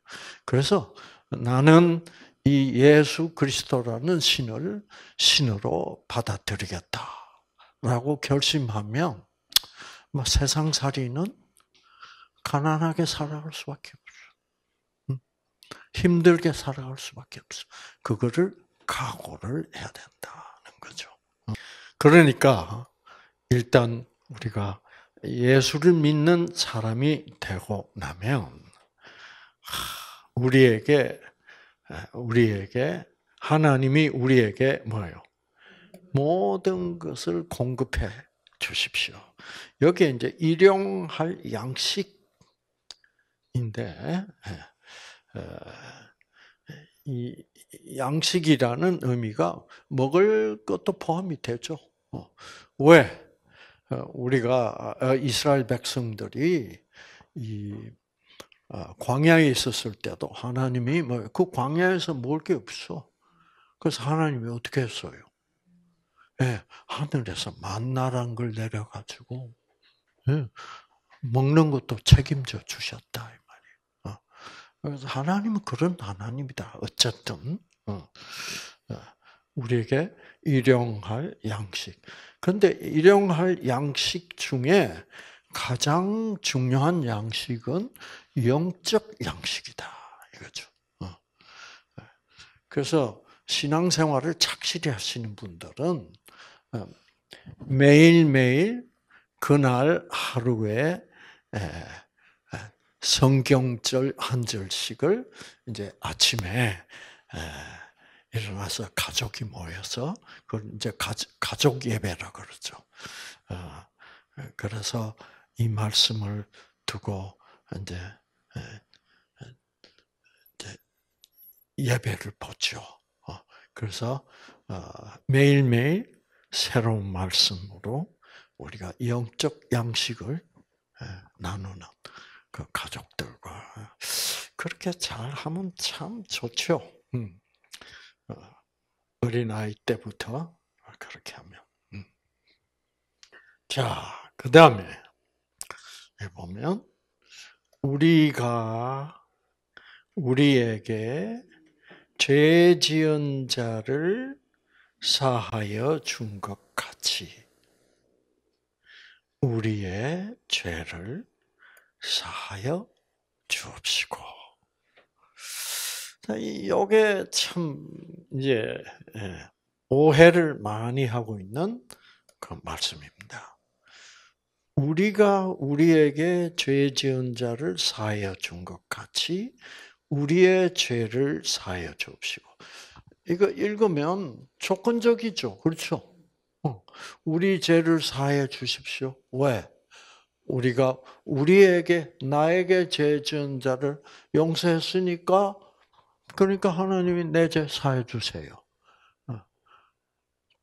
그래서 나는 이 예수 그리스도라는 신을 신으로 받아들이겠다라고 결심하면 뭐 세상 살이는 가난하게 살아갈 수밖에 없어. 힘들게 살아갈 수밖에 없어. 그거를 각오를 해야 된다는 거죠. 그러니까 일단 우리가 예수를 믿는 사람이 되고 나면 우리에게 우리에게 하나님이 우리에게 뭐요 모든 것을 공급해 주십시오. 여기에 이제 일용할 양식인데 예, 어, 이 양식이라는 의미가 먹을 것도 포함이 되죠. 어, 왜? 어, 우리가 아, 어, 이스라엘 백성들이 이 아, 광야에 있었을 때도 하나님이 뭐 그 광야에서 먹을 게 없어. 그래서 하나님이 어떻게 했어요? 예, 하늘에서 만나란 걸 내려가지고 예, 먹는 것도 책임져 주셨다 이 말이에요. 어, 그래서 하나님은 그런 하나님이다. 어쨌든 우리에게 일용할 양식. 그런데 일용할 양식 중에 가장 중요한 양식은 영적 양식이다. 이거죠. 어. 그래서 신앙생활을 착실히 하시는 분들은 어, 매일매일 그날 하루에 성경절 한 절씩을 이제 아침에 일어나서 가족이 모여서 그 이제 가족 예배라 그러죠. 어, 그래서 이 말씀을 두고 이제 예배를 보죠. 어, 그래서 어, 매일매일 새로운 말씀으로 우리가 영적 양식을 나누는 그 가족들과 그렇게 잘 하면 참 좋죠. 음. 어, 어린아이 때부터 그렇게 하면. 음. 자, 그 다음에 보면 우리가 우리에게 죄 지은 자를 사하여 준 것 같이 우리의 죄를 사하여 주옵시고 이게 참 이제 예, 오해를 많이 하고 있는 그 말씀입니다. 우리가 우리에게 죄 지은 자를 사하여 준 것 같이 우리의 죄를 사하여 주옵시고. 이거 읽으면 조건적이죠. 그렇죠? 어, 우리 죄를 사해 주십시오. 왜? 우리가 우리에게 나에게 죄 지은 자를 용서했으니까 그러니까 하나님이 내 죄 사해 주세요. 어.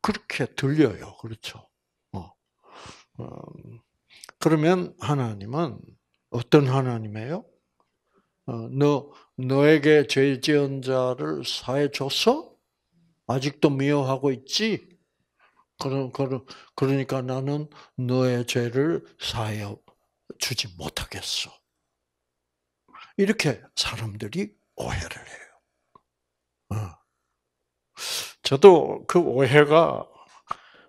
그렇게 들려요. 그렇죠. 어. 어. 그러면 하나님은 어떤 하나님이에요? 너 너에게 죄 지은 자를 사해 줬어? 아직도 미워하고 있지? 그러, 그러, 그러니까 나는 너의 죄를 사해 주지 못하겠어. 이렇게 사람들이 오해를 해요. 어. 저도 그 오해가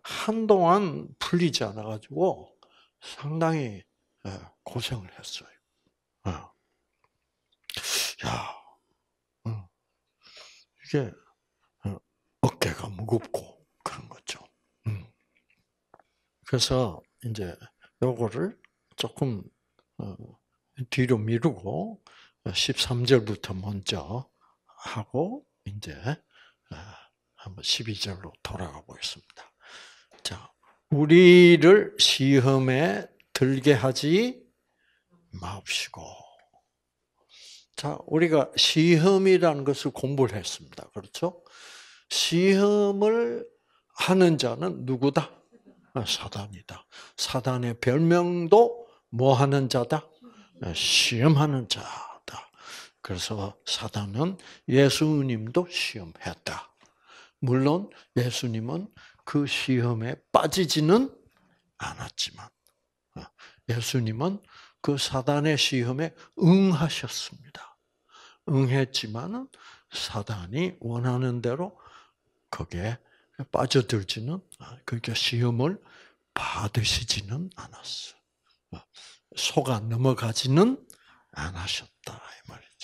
한동안 풀리지 않아가지고 상당히 예, 고생을 했어요. 예. 야, 어. 이게 어, 어깨가 무겁고 그런 거죠. 음. 그래서 이제 요거를 조금 뒤로 미루고 13절부터 먼저 하고 이제 아, 한번 12절로 돌아가 보겠습니다. 자, 우리를 시험에 들게 하지 마옵시고. 자, 우리가 시험이라는 것을 공부를 했습니다. 그렇죠? 시험을 하는 자는 누구다? 아, 사단이다. 사단의 별명도 뭐 하는 자다? 아, 시험하는 자. 그래서 사단은 예수님도 시험했다. 물론 예수님은 그 시험에 빠지지는 않았지만 어, 예수님은 그 사단의 시험에 응하셨습니다. 응했지만 사단이 원하는 대로 거기에 빠져들지는 어, 그러니까 시험을 받으시지는 않았어. 어, 속아 넘어가지는 않으셨다 이 말이죠.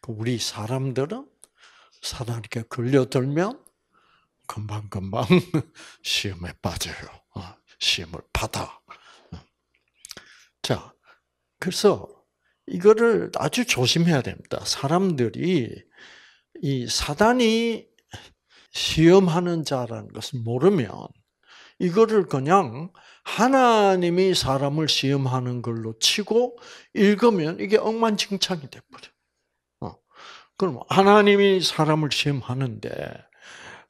그 우리 사람들은 사단에게 걸려들면 금방금방 시험에 빠져요. 어, 시험을 받아. 어. 자, 그래서 이거를 아주 조심해야 됩니다. 사람들이 이 사단이 시험하는 자라는 것을 모르면 이거를 그냥 하나님이 사람을 시험하는 걸로 치고 읽으면 이게 억만칭창이 돼버려. 그럼 하나님이 사람을 시험하는데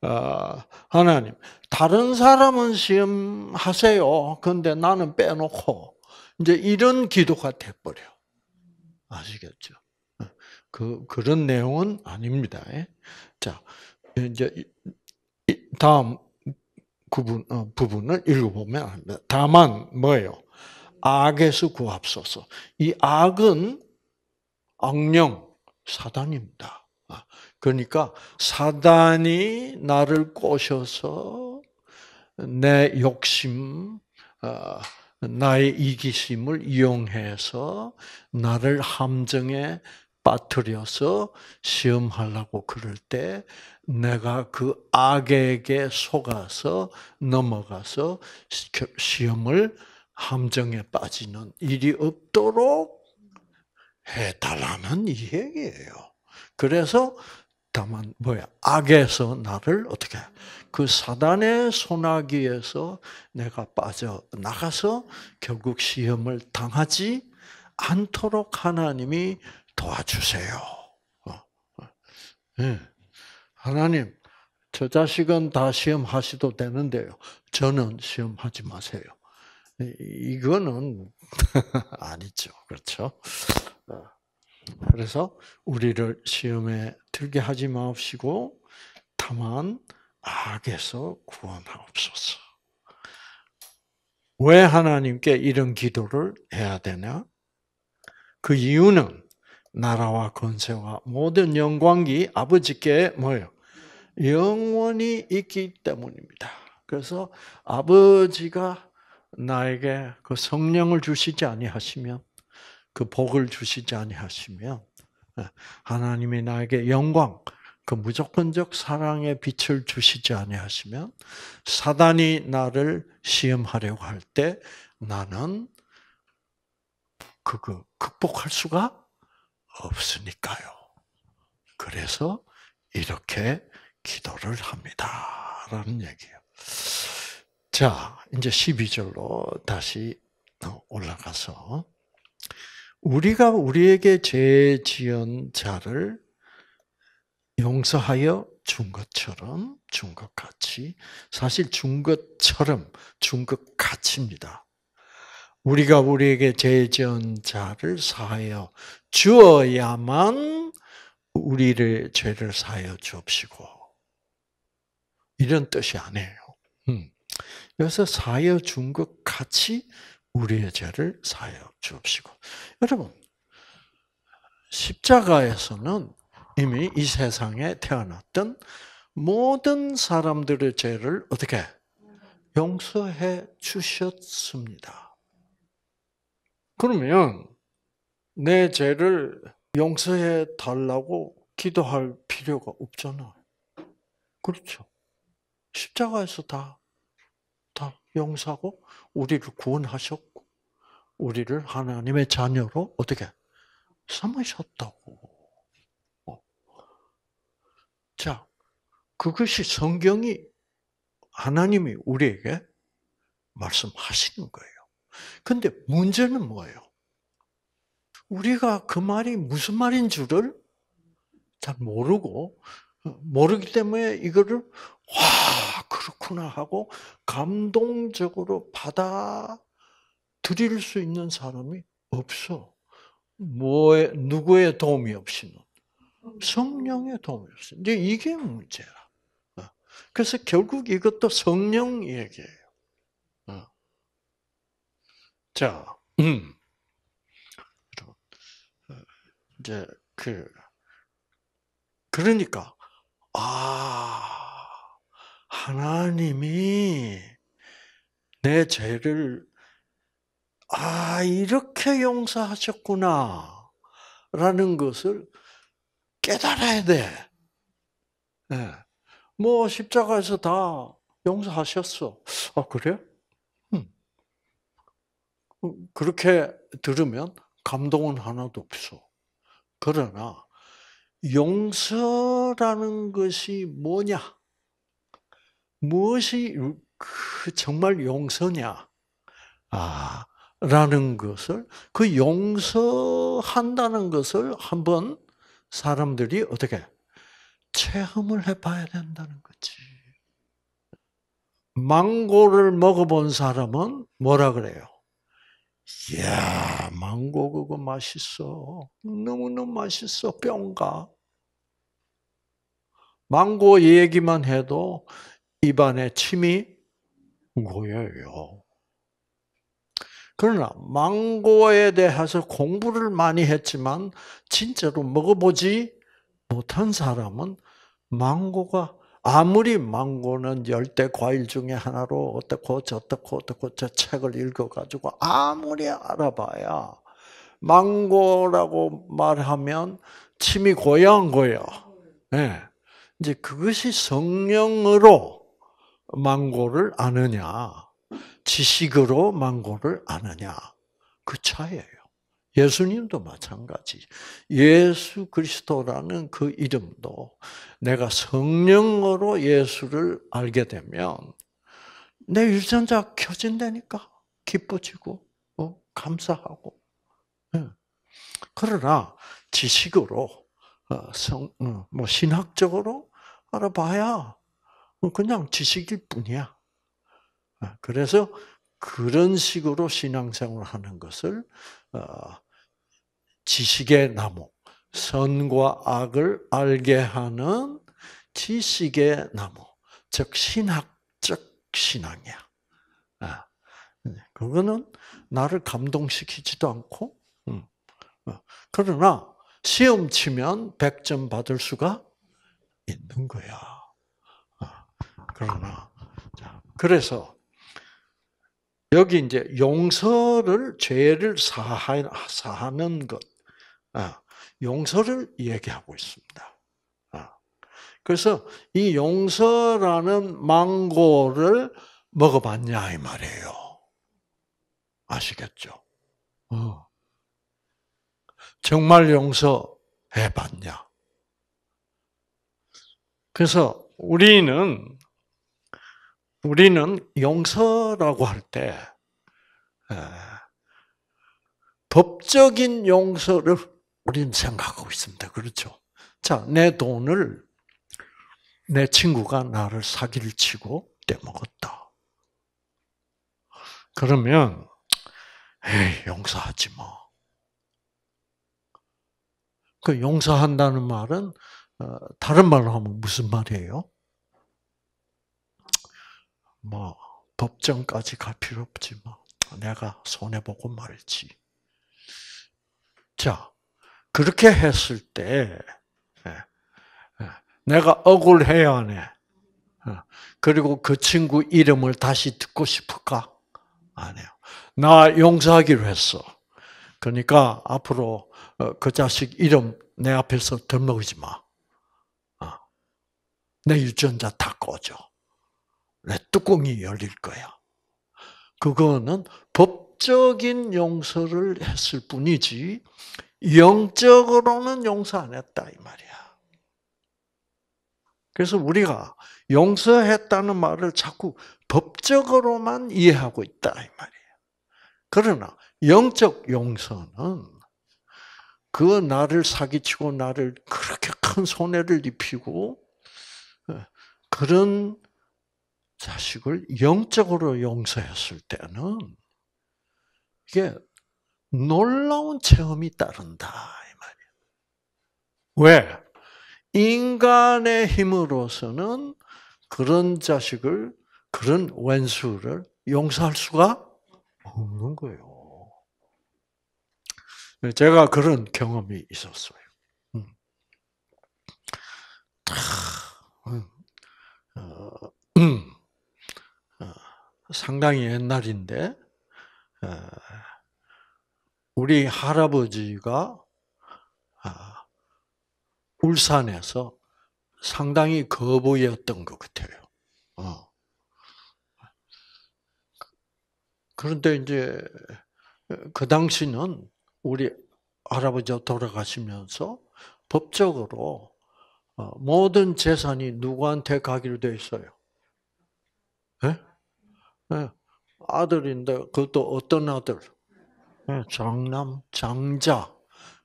어, 하나님 다른 사람은 시험하세요. 근데 나는 빼놓고 이제 이런 기도가 돼버려. 아시겠죠? 그 그런 내용은 아닙니다. 예? 자 이제 다음 부분 어, 부분을 읽어보면 합니다. 다만 뭐예요? 악에서 구합소서. 이 악은 악령, 사단입니다. 아, 그러니까 사단이 나를 꼬셔서 내 욕심, 어, 나의 이기심을 이용해서 나를 함정에 빠뜨려서 시험하려고 그럴 때 내가 그 악에게 속아서 넘어가서 시험을 함정에 빠지는 일이 없도록 해달라는 이야기예요. 그래서 다만 뭐야 악에서 나를 어떻게 그 사단의 소나기에서 내가 빠져 나가서 결국 시험을 당하지 않도록 하나님이 도와주세요. 어, 어. 예. 하나님 저 자식은 다 시험하시도 되는데요. 저는 시험하지 마세요. 이거는 아니죠, 그렇죠? 그래서 우리를 시험에 들게 하지 마옵시고 다만 악에서 구원하옵소서. 왜 하나님께 이런 기도를 해야 되냐? 그 이유는 나라와 권세와 모든 영광이 아버지께 뭐예요? 영원히 있기 때문입니다. 그래서 아버지가 나에게 그 성령을 주시지 아니하시면 그 복을 주시지 아니하시면 하나님이 나에게 영광, 그 무조건적 사랑의 빛을 주시지 아니하시면 사단이 나를 시험하려고 할 때 나는 그거 극복할 수가 없으니까요. 그래서 이렇게 기도를 합니다라는 얘기예요. 자, 이제 12절로 다시 올라가서 우리가 우리에게 죄 지은 자를 용서하여 준 것처럼, 준 것 같이, 사실 준 것처럼, 준 것 같입니다. 우리가 우리에게 죄 지은 자를 사하여 주어야만 우리를 죄를 사하여 주옵시고 이런 뜻이 아니에요. 음. 그래서 사하여 준 것 같이 우리의 죄를 사여 주옵시고. 여러분, 십자가에서는 이미 이 세상에 태어났던 모든 사람들의 죄를 어떻게 용서해 주셨습니다. 그러면 내 죄를 용서해 달라고 기도할 필요가 없잖아. 그렇죠. 십자가에서 다다 용서하고 우리를 구원하셨고 우리를 하나님의 자녀로 어떻게 삼으셨다고. 어. 자, 그것이 성경이 하나님이 우리에게 말씀하시는 거예요. 근데 문제는 뭐예요? 우리가 그 말이 무슨 말인 줄을 잘 모르고 어, 모르기 때문에 이거를 와 그렇구나 하고 감동적으로 받아들일 수 있는 사람이 없어. 뭐에 누구의 도움이 없이는 성령의 도움이 없어. 이제 이게 문제야. 어. 그래서 결국 이것도 성령 얘기예요. 어. 자, 음. 어, 이제 그 그러니까 아 하나님이 내 죄를 아 이렇게 용서하셨구나 라는 것을 깨달아야 돼. 네. 뭐 십자가에서 다 용서하셨어. 아 그래요? 그렇게 들으면 감동은 하나도 없어. 그러나 용서라는 것이 뭐냐? 무엇이 그 정말 용서냐? 아, 라는 것을 그 용서한다는 것을 한번 사람들이 어떻게 체험을 해봐야 된다는 거지. 망고를 먹어본 사람은 뭐라 그래요? 야 망고 그거 맛있어. 너무너무 맛있어. 뿅가. 망고 얘기만 해도 입안에 침이 고여요. 그러나 망고에 대해서 공부를 많이 했지만 진짜로 먹어보지 못한 사람은 망고가 아무리 망고는 열대 과일 중에 하나로 어떻고 저떻고 어떻고 저 책을 읽어가지고 아무리 알아봐야 망고라고 말하면 침이 고요한 거예요. 네. 이제 그것이 성령으로 망고를 아느냐, 지식으로 망고를 아느냐, 그차이에요 예수님도 마찬가지. 예수 그리스도라는 그 이름도 내가 성령으로 예수를 알게 되면 내 유전자 켜진다니까 기뻐지고 어? 감사하고. 네. 그러나 지식으로 어, 성, 어, 뭐 신학적으로 알아봐야 어, 그냥 지식일 뿐이야. 어, 그래서 그런 식으로 신앙생활 하는 것을 어, 지식의 나무, 선과 악을 알게 하는 지식의 나무, 즉 신학적 신앙이야. 그거는 나를 감동시키지도 않고, 음, 그러나 시험 치면 100점 받을 수가 있는 거야. 그러나 자, 그래서 여기 이제 용서를 죄를 사하, 사하는 것, 아, 용서를 얘기하고 있습니다. 아, 그래서 이 용서라는 망고를 먹어봤냐 이 말이에요. 아시겠죠? 어. 정말 용서해봤냐? 그래서 우리는 우리는 용서라고 할 때, 법적인 용서를 우리는 생각하고 있습니다. 그렇죠? 자, 내 돈을 내 친구가 나를 사기를 치고 떼먹었다. 그러면 에이, 용서하지 뭐. 그 용서한다는 말은 어, 다른 말로 하면 무슨 말이에요? 뭐 법정까지 갈 필요 없지만 뭐. 내가 손해 보고 말지. 자 그렇게 했을 때 예, 예, 내가 억울해야 하네. 어, 그리고 그 친구 이름을 다시 듣고 싶을까? 안 해요. 나 용서하기로 했어. 그러니까 앞으로 어, 그 자식 이름 내 앞에서 덜먹이지 마. 어, 내 유전자 다 꺼져. 뚜껑이 열릴 거야. 그거는 법적인 용서를 했을 뿐이지 영적으로는 용서 안 했다 이 말이야. 그래서 우리가 용서했다는 말을 자꾸 법적으로만 이해하고 있다 이 말이에요. 그러나 영적 용서는 그 나를 사기치고 나를 그렇게 큰 손해를 입히고 그런 자식을 영적으로 용서했을 때는 이게 놀라운 체험이 따른다 이 말이야. 왜? 인간의 힘으로서는 그런 자식을 그런 원수를 용서할 수가 없는 거예요. 제가 그런 경험이 있었어요. 음. 음. 상당히 옛날인데 어, 우리 할아버지가 아, 울산에서 상당히 거부였던 것 같아요. 어. 그런데 이제 그 당시는 우리 할아버지가 돌아가시면서 법적으로 어, 모든 재산이 누구한테 가기로 되어 있어요. 네? 예, 아들인데 그것도 어떤 아들? 예, 장남, 장자,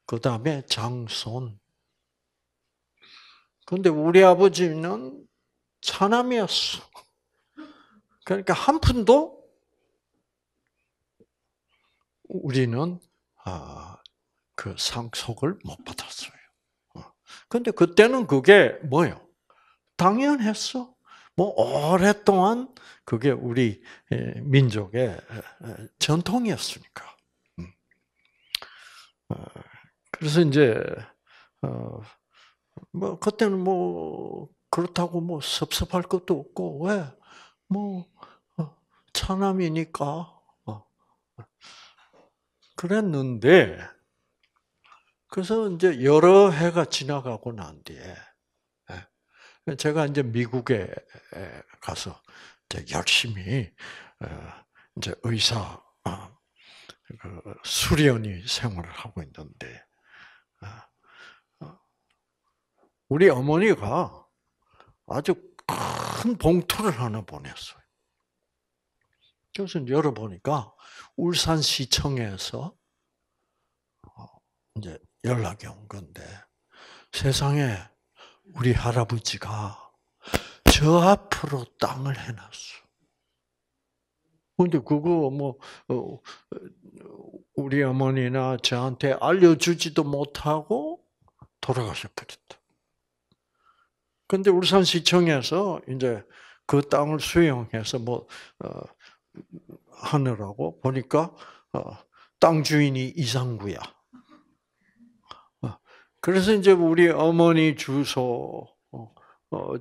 그 다음에 장손. 그런데 우리 아버지는 차남이었어. 그러니까 한 푼도 우리는 아, 그 상속을 못 받았어요. 그런데 어. 그때는 그게 뭐예요? 당연했어. 뭐 오랫동안 그게 우리 예, 민족의 예, 예, 전통이었으니까. 음. 어, 그래서 이제 어, 뭐 그때는 뭐 그렇다고 뭐 섭섭할 것도 없고 왜뭐 차남이니까 어, 그랬는데 그래서 이제 여러 해가 지나가고 난 뒤에 제가 이제 미국에 가서 이제 열심히 어, 이제 의사 어, 그 수련이 생활을 하고 있는데 어, 우리 어머니가 아주 큰 봉투를 하나 보냈어요. 그래서 열어보니까 울산시청에서 이제 연락이 온 건데 세상에 우리 할아버지가 저 앞으로 땅을 해놨어. 어, 근데 그거 뭐 어, 우리 어머니나 저한테 알려주지도 못하고 돌아가셔 버다 근데 울산시청에서 이제 그 땅을 수용해서 뭐 어, 하느라고 보니까 땅 주인이 이상구야. 그래서 이제 우리 어머니 주소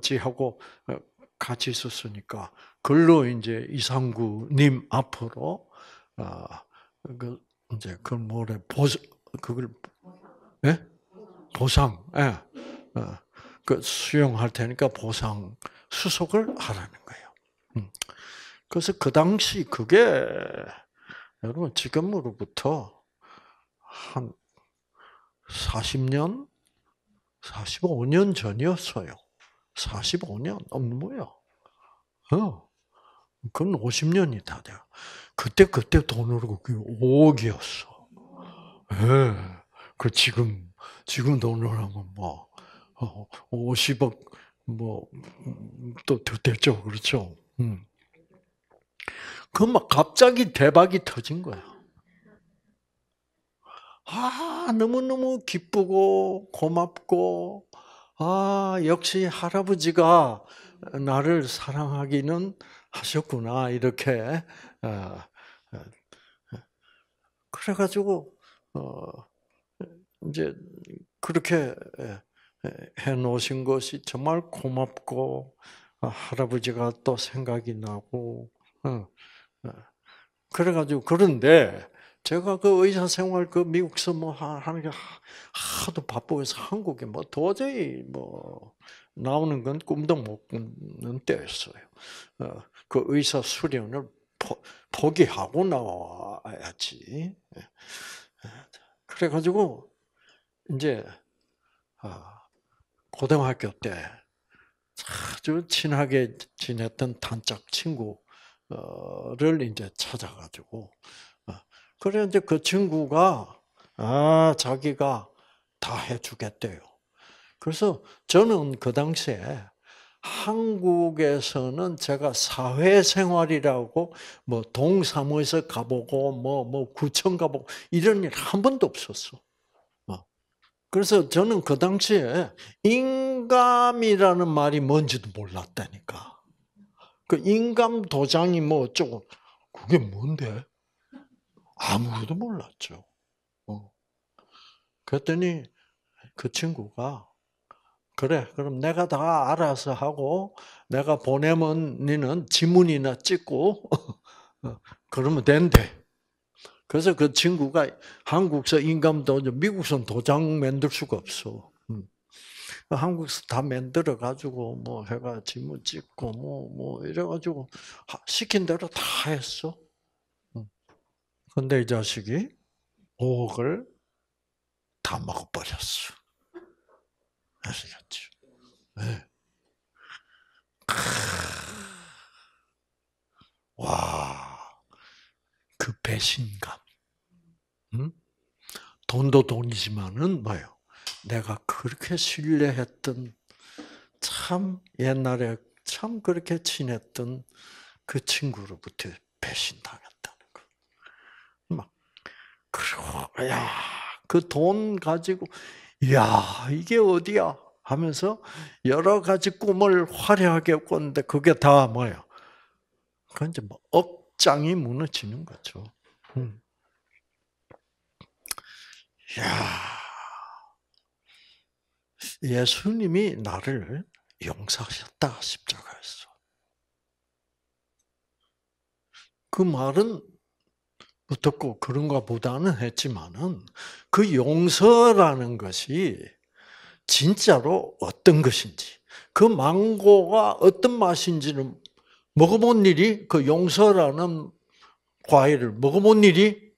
지하고 어, 어, 어, 같이 있었으니까 글로 이제 이상구님 앞으로 아그 이제 그모래 보상 그걸 예 보상 예그 수용할 테니까 보상 수속을 하라는 거예요. 음. 그래서 그 당시 그게 여러분 지금으로부터 한 40년, 45년 전이었어요. 45년 업무요. 어. 그건 50년이 다 돼요. 그때 그때 돈으로 5억이었어. 예. 그 지금 지금 돈으로 하면 뭐 어, 50억 뭐또 음, 됐죠, 그렇죠? 음. 그막 갑자기 대박이 터진 거야. 아, 너무너무 기쁘고 고맙고, 아, 역시 할아버지가 나를 사랑하기는 하셨구나, 이렇게. 어, 어, 그래가지고, 어, 이제, 그렇게 해 놓으신 것이 정말 고맙고, 할아버지가 또 생각이 나고, 그래가지고, 그런데, 제가 그 의사 생활 그 미국서 뭐 하는 게 하도 바쁘면서 한국에 뭐 도저히 뭐 나오는 건 꿈도 못 꾸는 때였어요. 어, 그 의사 수련을 포, 포 기하고 나와야지. 예. 그래가지고 이제 아, 고등학교 때 아주 친하게 지냈던 단짝 친구를 이제 찾아가지고 그런데그 친구가 아 자기가 다 해주겠대요. 그래서 저는 그 당시에 한국에서는 제가 사회생활이라고 뭐 동사무소 가보고 뭐뭐 뭐 구청 가보고 이런 일 한 번도 없었어. 어. 그래서 저는 그 당시에 인감이라는 말이 뭔지도 몰랐다니까. 그 인감 도장이 뭐 어쩌고 그게 뭔데? 아무도 몰랐죠. 어. 그랬더니 그 친구가 그래 그럼 내가 다 알아서 하고 내가 보내면 니는 지문이나 찍고 어, 그러면 된대. 그래서 그 친구가 한국서 인감도 미국선 도장 만들 수가 없어. 음. 한국서 다 만들어 가지고 뭐 해가 지문 찍고 뭐뭐 뭐, 뭐 이래 가지고 시킨 대로 다 했어. 근데 이 자식이 5억을 다 먹어버렸어. 아시겠죠? 네. 와, 그 배신감. 응? 돈도 돈이지만은 뭐요? 내가 그렇게 신뢰했던 참 옛날에 참 그렇게 친했던 그 친구로부터 배신당했. 야, 그 돈 가지고, 야, 이게 어디야? 하면서 여러 가지 꿈을 화려하게 꿨는데 그게 다 뭐예요? 그건 이제 뭐 억장이 무너지는 거죠. 음. 야, 예수님이 나를 용서하셨다 십자가에서. 그 말은 붙었고 그런가 보다는 했지만은 그 용서라는 것이 진짜로 어떤 것인지 그 망고가 어떤 맛인지는 먹어본 일이 그 용서라는 과일을 먹어본 일이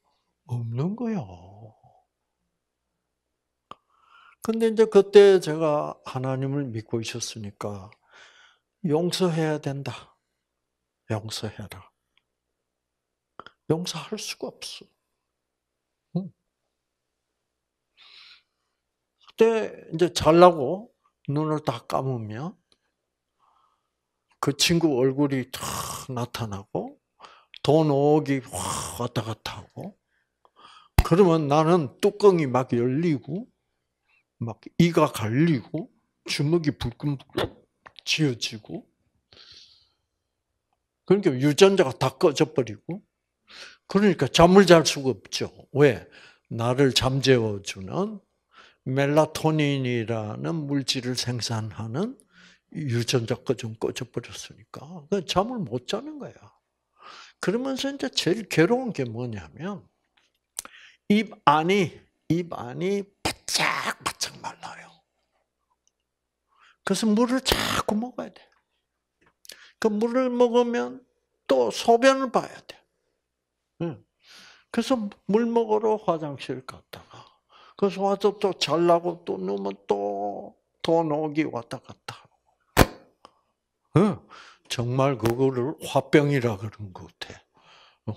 없는 거예요. 근데 이제 그때 제가 하나님을 믿고 있었으니까 용서해야 된다. 용서해라. 용서할 수가 없어. 그때 이제 잘라고 눈을 다 감으면 그 친구 얼굴이 탁 나타나고 돈5억확 왔다 갔다 하고 그러면 나는 뚜껑이 막 열리고 막 이가 갈리고 주먹이 불끈불끈 쥐어지고 그러니까 유전자가 다 꺼져버리고 그러니까 잠을 잘 수가 없죠. 왜? 나를 잠재워주는 멜라토닌이라는 물질을 생산하는 유전자 꺼좀 꺼져버렸으니까 잠을 못 자는 거야. 그러면서 이제 제일 괴로운 게 뭐냐면 입 안이 입 안이 바짝바짝 말라요. 그래서 물을 자꾸 먹어야 돼. 그 물을 먹으면 또 소변을 봐야 돼. 그래서 물 먹으러 화장실 갔다가 그래서 와서 또 잘라고 또 누면 또돈 오기 왔다 갔다. 어, 정말 그거를 화병이라 그런 것 같아.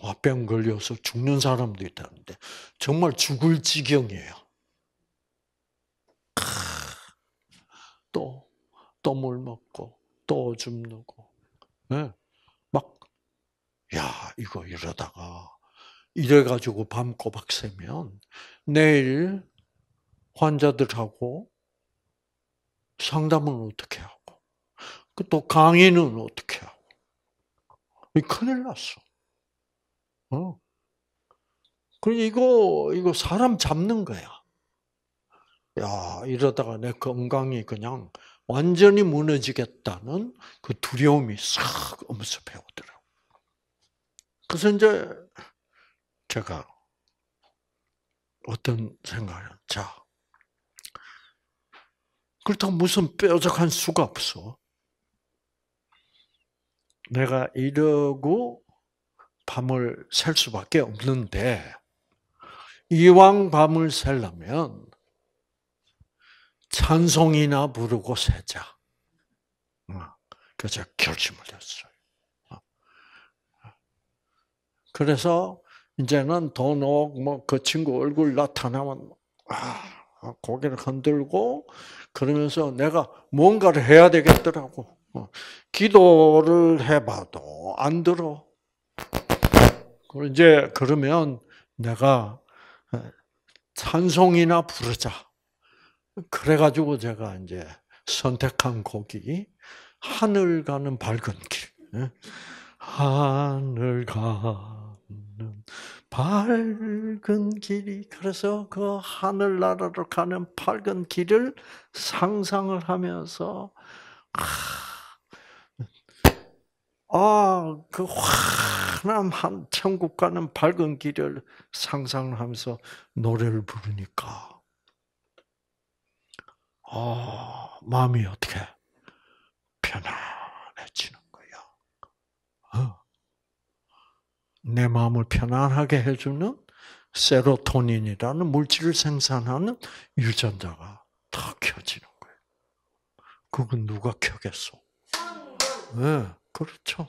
화병 걸려서 죽는 사람도 있다는데 정말 죽을 지경이에요. 또 또 물 먹고 또 오줌 누고, 네? 막, 야 이거 이러다가 이래가지고 밤꼬박 새면 내일 환자들하고 상담은 어떻게 하고, 그 또 강의는 어떻게 하고. 큰일 났어. 어. 그러니 이거, 이거 사람 잡는 거야. 야, 이러다가 내 건강이 그냥 완전히 무너지겠다는 그 두려움이 싹 엄습해 오더라고. 그래서 이제 제가 어떤 생각을, 자, 그렇다고 무슨 뾰족한 수가 없어. 내가 이러고 밤을 셀 수밖에 없는데, 이왕 밤을 새려면 찬송이나 부르고 새자. 그래서 결심을 했어요. 그래서 이제는 돈옥 뭐그 친구 얼굴 나타나면 아, 고개를 흔들고 그러면서 내가 뭔가를 해야 되겠더라고. 어, 기도를 해봐도 안 들어. 그 이제 그러면 내가 어, 찬송이나 부르자. 그래가지고 제가 이제 선택한 곡이 하늘 가는 밝은 길. 하늘 가 밝은 길이 그래서 그 하늘나라로 가는 밝은 길을 상상을 하면서 아 그 환한 한 천국 가는 밝은 길을 상상하면서 을 노래를 부르니까 아 마음이 어떻게 편안해지는 거야. 어. 내 마음을 편안하게 해주는 세로토닌이라는 물질을 생산하는 유전자가 탁 켜지는 거예요. 그건 누가 켜겠어? 네, 그렇죠.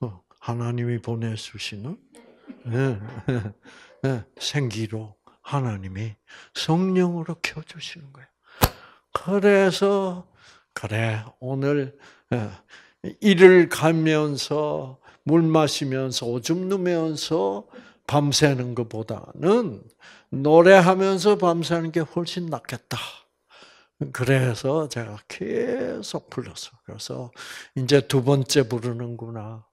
어, 하나님이 보내주시는 네, 네, 생기로 하나님이 성령으로 켜주시는 거예요. 그래서 그래 오늘 일을 가면서 물 마시면서 오줌 누면서 밤새는 것보다는 노래하면서 밤새는 게 훨씬 낫겠다. 그래서 제가 계속 불렀어. 그래서 이제 두 번째 부르는구나.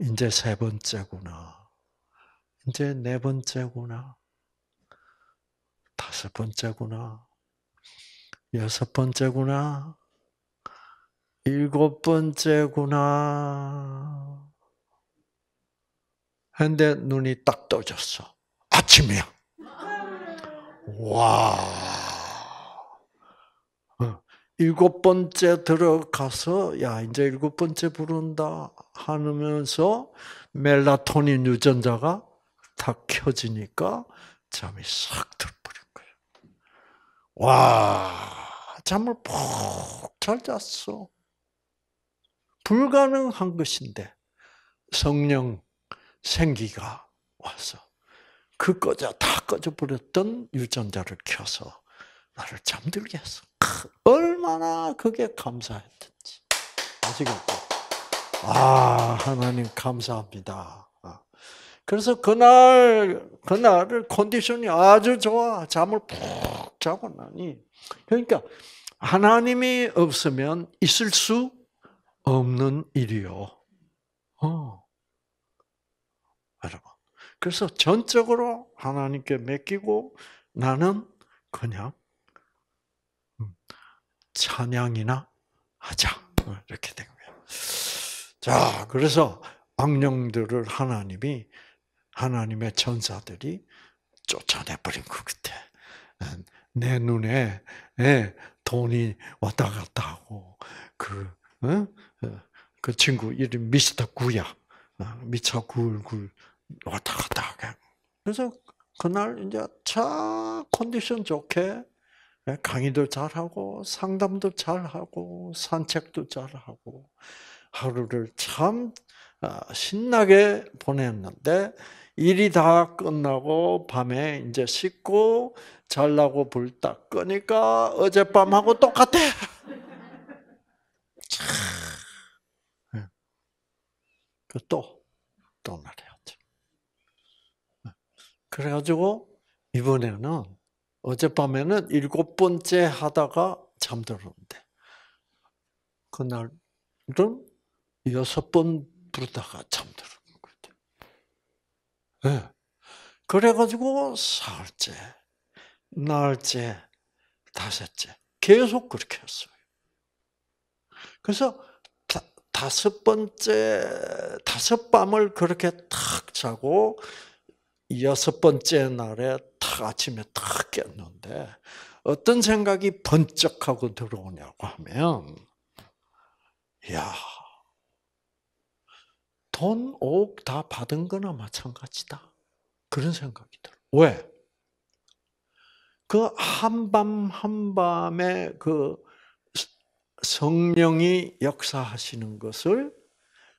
이제 세 번째구나. 이제 네 번째구나. 다섯 번째구나. 여섯 번째구나. 일곱 번째구나. 근데 눈이 딱 떠졌어. 아침이야. 와. 어, 일곱 번째 들어가서 야 이제 일곱 번째 부른다 하면서 멜라토닌 유전자가 다 켜지니까 잠이 싹 들어버린 거예요. 와 잠을 푹 잘 잤어. 불가능한 것인데 성령 생기가 와서 그 꺼져 다 꺼져버렸던 유전자를 켜서 나를 잠들게 했어. 얼마나 그게 감사했든지. 아시겠 아, 하나님 감사합니다. 아. 그래서 그날, 그날을 컨디션이 아주 좋아. 잠을 푹 자고 나니. 그러니까 하나님이 없으면 있을 수 없는 일이요. 어. 그래서 전적으로 하나님께 맡기고 나는 그냥 음, 찬양이나 하자 뭐 이렇게 된 거예요. 자, 그래서 악령들을 하나님이 하나님의 천사들이 쫓아내버린 것 같아. 내 눈에 예, 돈이 왔다 갔다 하고 그, 그 친구 이름 미스터 구야. 어, 미차 구굴 왔다 갔다. 그래서 그날 이제 차 컨디션 좋게 예, 강의도 잘하고 상담도 잘하고 산책도 잘하고 하루를 참 아, 신나게 보냈는데 일이 다 끝나고 밤에 이제 씻고 잘라고 불딱 끄니까 어젯밤하고 똑같아. 예. 그 또, 또 나래. 그래가지고 이번에는 어젯밤에는 일곱 번째 하다가 잠들었는데 그날은 여섯 번 부르다가 잠들었는 거죠. 네. 예. 그래가지고 사흘째, 날째, 다섯째 계속 그렇게 했어요. 그래서 다, 섯 번째 다섯 밤을 그렇게 탁 자고 여섯 번째 날에 탁 아침에 탁 깼는데 어떤 생각이 번쩍 하고 들어오냐고 하면 야. 돈 5억 다 받은 거나 마찬가지다. 그런 생각이 들어. 왜? 그 한밤 한밤에 그 성령이 역사하시는 것을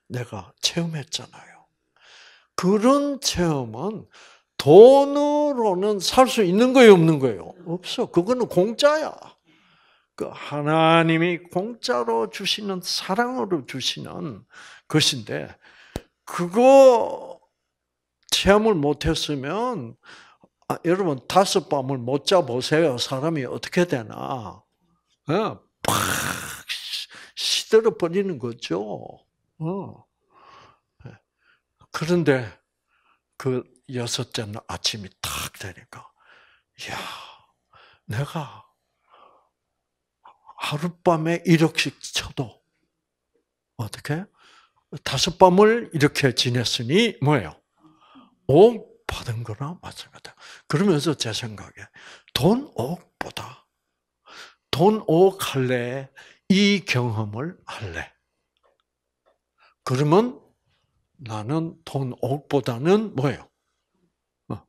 내가 체험했잖아요. 그런 체험은 돈으로는 살 수 있는 거예요, 없는 거예요? 없어. 그거는 공짜야. 그 하나님이 공짜로 주시는 사랑으로 주시는 것인데 그거 체험을 못했으면 아, 여러분 다섯 밤을 못 자보세요. 사람이 어떻게 되나? 예, 팍 시들어 버리는 거죠. 어. 그런데 그 여섯째 날 아침이 탁 되니까, 야 내가 하룻밤에 1억씩 쳐도, 어떻게? 다섯 밤을 이렇게 지냈으니, 뭐예요? 옥 받은 거나 마찬가지다. 그러면서 제 생각에, 돈 옥보다, 돈옥 할래, 이 경험을 할래. 그러면 나는 돈 억보다는 뭐예요? 어,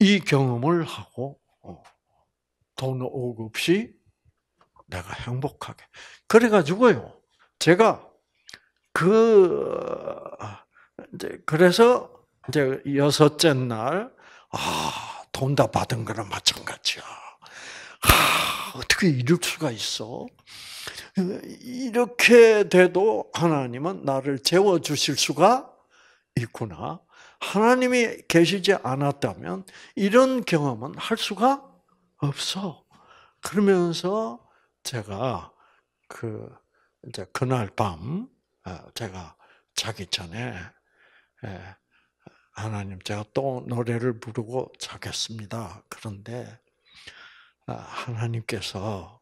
이 경험을 하고 어, 돈억 없이 내가 행복하게. 그래가지고요. 제가 그 이제 그래서 이제 여섯째 날 아, 돈 다 받은 거랑 마찬가지야. 아, 어떻게 이럴 수가 있어? 이렇게 돼도 하나님은 나를 재워 주실 수가 있구나. 하나님이 계시지 않았다면 이런 경험은 할 수가 없어. 그러면서 제가 그 이제 그날 밤 어, 제가 자기 전에 예, 하나님 제가 또 노래를 부르고 자겠습니다. 그런데 아, 하나님께서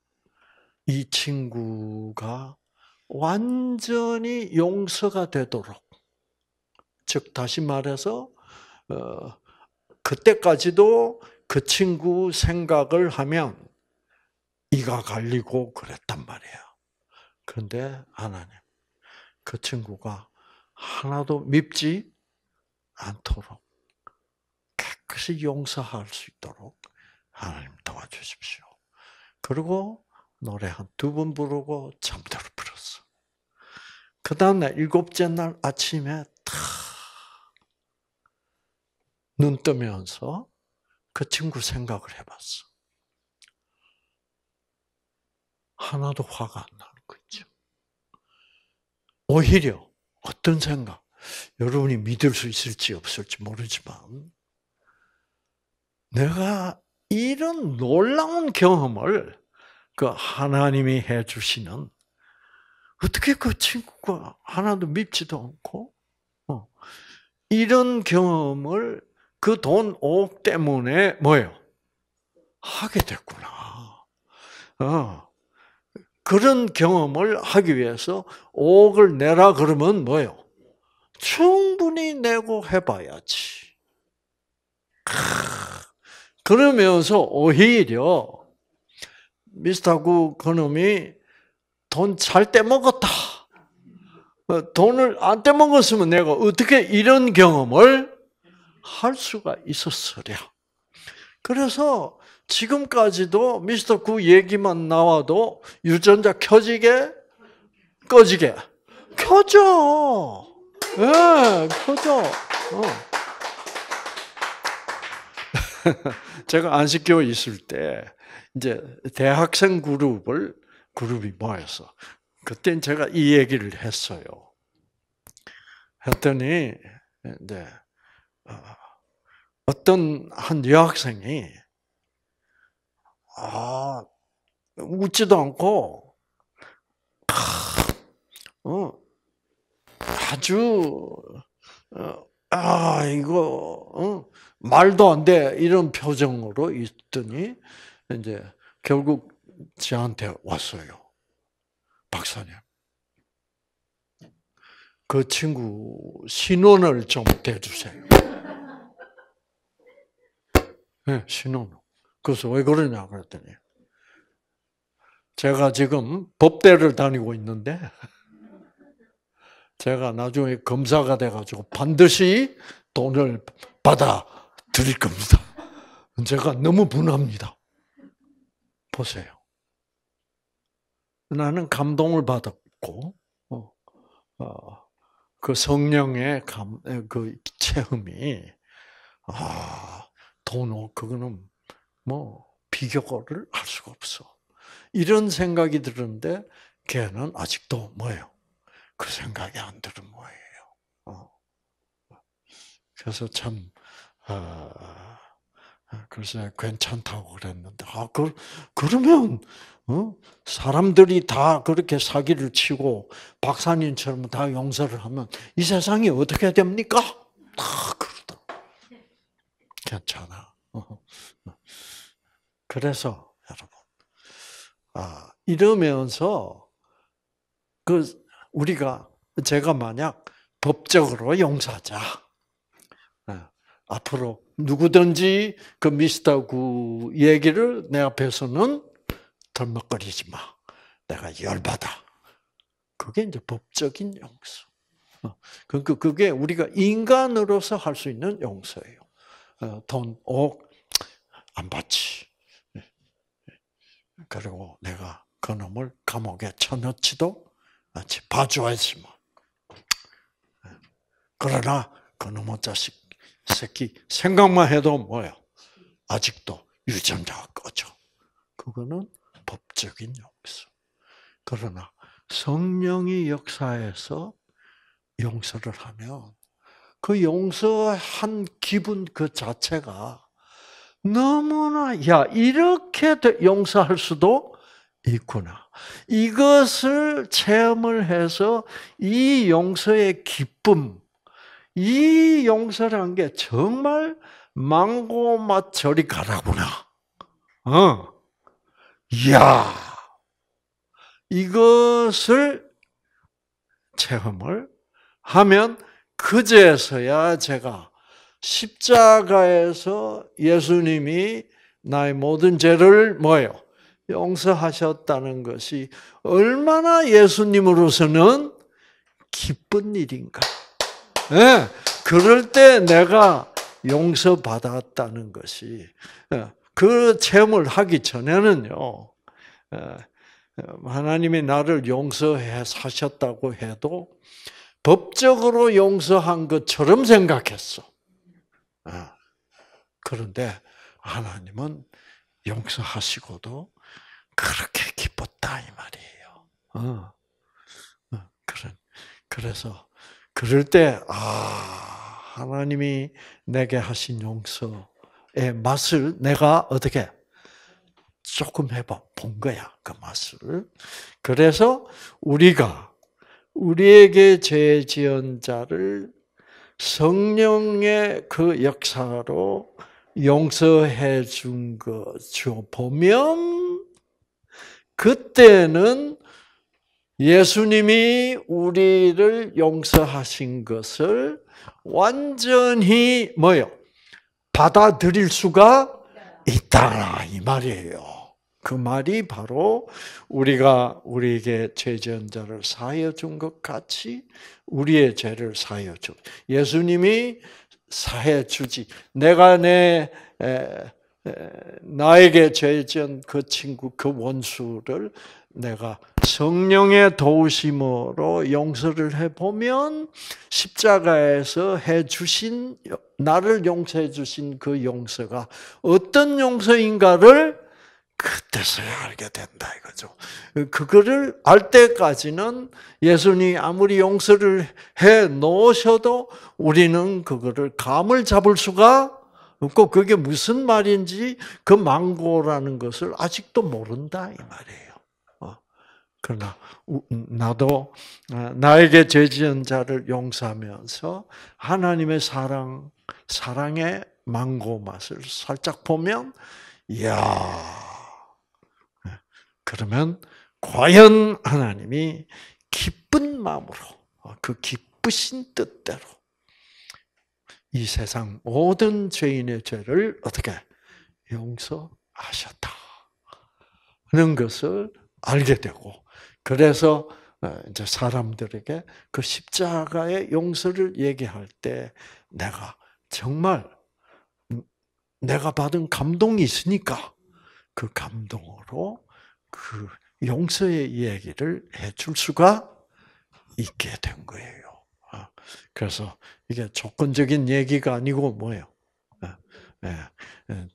이 친구가 완전히 용서가 되도록 즉 다시 말해서 어, 그때까지도 그 친구 생각을 하면 이가 갈리고 그랬단 말이에요. 그런데 하나님 그 친구가 하나도 밉지 않도록 깨끗이 용서할 수 있도록 하나님 도와주십시오. 그리고 노래 한 두 번 부르고 잠들어 버렸어. 그 다음날 일곱째 날 아침에 탁눈 뜨면서 그 친구 생각을 해봤어. 하나도 화가 안 나는 거죠. 오히려 어떤 생각, 여러분이 믿을 수 있을지 없을지 모르지만, 내가 이런 놀라운 경험을 그 하나님이 해주시는 어떻게 그 친구가 하나도 밉지도 않고 어, 이런 경험을 그돈 5억 때문에 뭐예요? 하게 됐구나. 어. 그런 경험을 하기 위해서 5억을 내라 그러면 뭐예요? 충분히 내고 해봐야지. 그러면서 오히려 미스터구 그놈이 돈잘 떼먹었다. 어, 돈을 안 떼먹었으면 내가 어떻게 이런 경험을 할 수가 있었으랴. 그래서 지금까지도 미스터 구 얘기만 나와도 유전자 켜지게 꺼지게 켜져. 예, 네, 켜져. 어. 제가 안식교 있을 때 이제 대학생 그룹을 그룹이 모였어. 그땐 제가 이 얘기를 했어요. 했더니 이제 네. 어, 어떤 한 여학생이 아 웃지도 않고 어, 아주 어, 아 이거 어, 말도 안 돼 이런 표정으로 있더니 이제 결국 저한테 왔어요 박사님 그 친구 신원을 좀 대주세요. 네, 예, 신혼로. 그래서 왜 그러냐 그랬더니 제가 지금 법대를 다니고 있는데 제가 나중에 검사가 돼가지고 반드시 돈을 받아 드릴 겁니다. 제가 너무 분합니다. 보세요. 나는 감동을 받았고, 어, 어, 그 성령의 감, 그 체험이, 아, 돈, 그거는 뭐 비교를 할 수가 없어. 이런 생각이 드는데 걔는 아직도 뭐예요? 그 생각이 안 드는 거예요. 어. 그래서 참 어, 아, 글쎄 아, 괜찮다고 그랬는데 아 그, 그러면 어? 사람들이 다 그렇게 사기를 치고 박사님처럼 다 용서를 하면 이 세상이 어떻게 됩니까? 다 괜찮아. 어. 그래서 여러분, 아, 이러면서 그 우리가 제가 만약 법적으로 용서하자 어, 앞으로 누구든지 그 미스터 구 얘기를 내 앞에서는 덜먹거리지 마. 내가 열받아. 그게 이제 법적인 용서. 어, 그러니까 그게 우리가 인간으로서 할 수 있는 용서예요. 어, 돈 5억 안 받지. 그리고 내가 그놈을 감옥에 쳐넣지도 않지. 봐줘야지만. 뭐. 그러나 그놈의 자식 새끼 생각만 해도 뭐야? 아직도 유전자가 꺼져. 그거는 법적인 용서. 그러나 성령이 역사에서 용서를 하면 그 용서한 기분 그 자체가 너무나 야 이렇게 용서할 수도 있구나. 이것을 체험을 해서 이 용서의 기쁨, 이 용서란 게 정말 망고맛 저리 가라구나. 어, 야 이것을 체험을 하면 그제서야 제가 십자가에서 예수님이 나의 모든 죄를 뭐예요? 용서하셨다는 것이 얼마나 예수님으로서는 기쁜 일인가. 네, 그럴 때 내가 용서받았다는 것이 예, 그 체험을 하기 전에는요. 예, 하나님이 나를 용서하셨다고 해도 법적으로 용서한 것처럼 생각했어. 아, 그런데 하나님은 용서하시고도 그렇게 기뻤다 이 말이에요. 어, 어, 그래서 그럴 때 아, 하나님이 내게 하신 용서의 맛을 내가 어떻게 조금 해봐 본 거야 그 맛을. 그래서 우리가 우리에게 죄 지은 자를 성령의 그 역사로 용서해 준 거죠. 보면 그때는 예수님이 우리를 용서하신 것을 완전히 뭐요? 받아들일 수가 있다. 이 말이에요. 그 말이 바로 우리가 우리에게 죄지은 자를 사하여 준 것 같이 우리의 죄를 사하여 주. 예수님이 사해 주지. 내가 내 에, 에, 나에게 죄지은 그 친구 그 원수를 내가 성령의 도우심으로 용서를 해 보면 십자가에서 해 주신 나를 용서해 주신 그 용서가 어떤 용서인가를 그때서야 알게 된다 이거죠. 그거를 알 때까지는 예수님 아무리 용서를 해 놓으셔도 우리는 그거를 감을 잡을 수가 없고 그게 무슨 말인지 그 망고라는 것을 아직도 모른다 이 말이에요. 어. 그러나 나도 아, 나에게 죄 지은 자를 용서하면서 하나님의 사랑 사랑의 망고 맛을 살짝 보면 이야 그러면 과연 하나님이 기쁜 마음으로 어, 그 기쁘신 뜻대로 이 세상 모든 죄인의 죄를 어떻게 용서하셨다는 하 것을 알게 되고 그래서 어, 이제 사람들에게 그 십자가의 용서를 얘기할 때 내가 정말 음, 내가 받은 감동이 있으니까 그 감동으로 그 용서의 얘기를 해줄 수가 있게 된 거예요. 아, 그래서 이게 조건적인 얘기가 아니고 뭐예요? 아, 예, 예,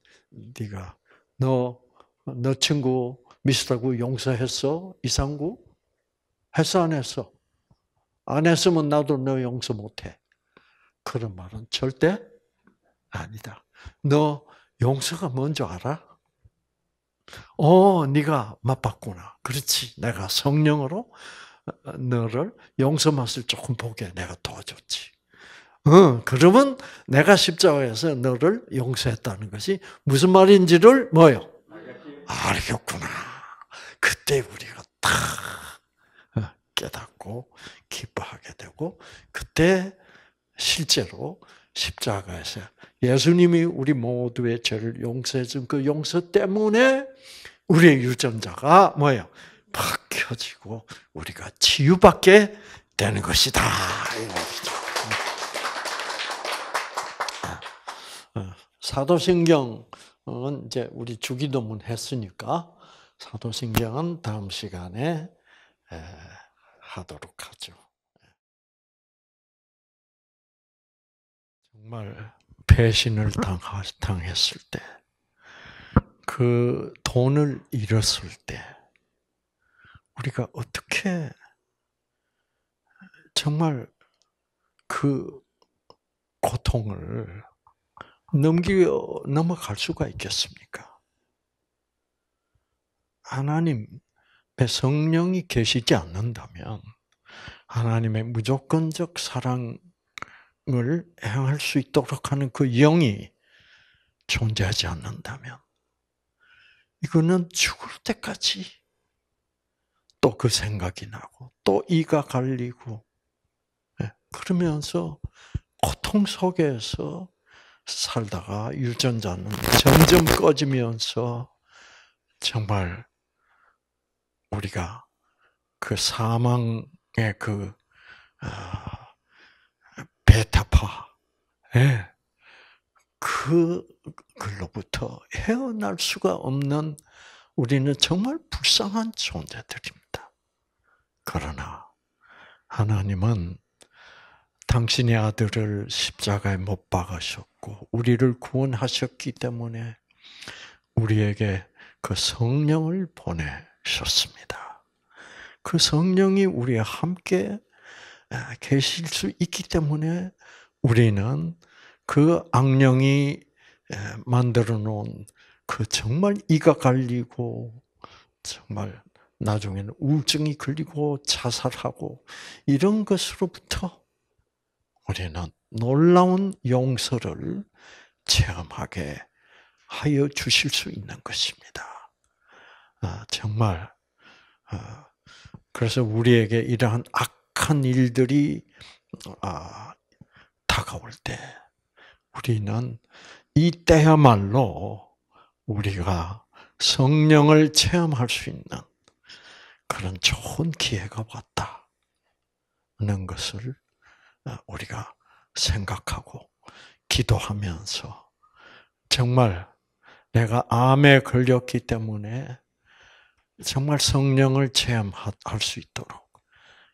네가 너 너 친구 미스터고 용서했어? 이상구? 했어 안 했어? 안 했으면 나도 너 용서 못해. 그런 말은 절대 아니다. 너 용서가 뭔줄 알아? 어, 네가 맛봤구나. 그렇지. 내가 성령으로 어, 너를 용서 맛을 조금 보게 내가 도와줬지. 어, 그러면 내가 십자가에서 너를 용서했다는 것이 무슨 말인지를 뭐요? 알겠구나. 그때 우리가 다 어, 깨닫고 기뻐하게 되고 그때 실제로 십자가에서 예수님이 우리 모두의 죄를 용서해 준 그 용서 때문에 우리의 유전자가 뭐예요? 바뀌어지고 우리가 치유받게 되는 것이다. 어, 어, 사도신경은 이제 우리 주기도문 했으니까 사도신경은 다음 시간에 하도록 하죠. 정말 배신을 당했을 때, 그 돈을 잃었을 때, 우리가 어떻게 정말 그 고통을 넘기 넘어갈 수가 있겠습니까? 하나님 성령이 계시지 않는다면 하나님의 무조건적 사랑 을 행할 수 있도록 하는 그 영이 존재하지 않는다면 이거는 죽을 때까지 또 그 생각이 나고 또 이가 갈리고 예, 그러면서 고통 속에서 살다가 유전자는 점점 꺼지면서 정말 우리가 그 사망의 그 아, 예. 그 글로부터 헤어날 수가 없는 우리는 정말 불쌍한 존재들입니다. 그러나 하나님은 당신의 아들을 십자가에 못 박으셨고 우리를 구원하셨기 때문에 우리에게 그 성령을 보내셨습니다. 그 성령이 우리와 함께 아, 계실 수 있기 때문에 우리는 그 악령이 만들어 놓은 그 정말 이가 갈리고 정말 나중에는 우울증이 걸리고 자살하고 이런 것으로부터 우리는 놀라운 용서를 체험하게 하여 주실 수 있는 것입니다. 아, 정말 아, 그래서 우리에게 이러한 악한 일들이 아, 다가올 때 우리는 이때야말로 우리가 성령을 체험할 수 있는 그런 좋은 기회가 왔다는 것을 어, 우리가 생각하고 기도하면서 정말 내가 암에 걸렸기 때문에 정말 성령을 체험할 수 있도록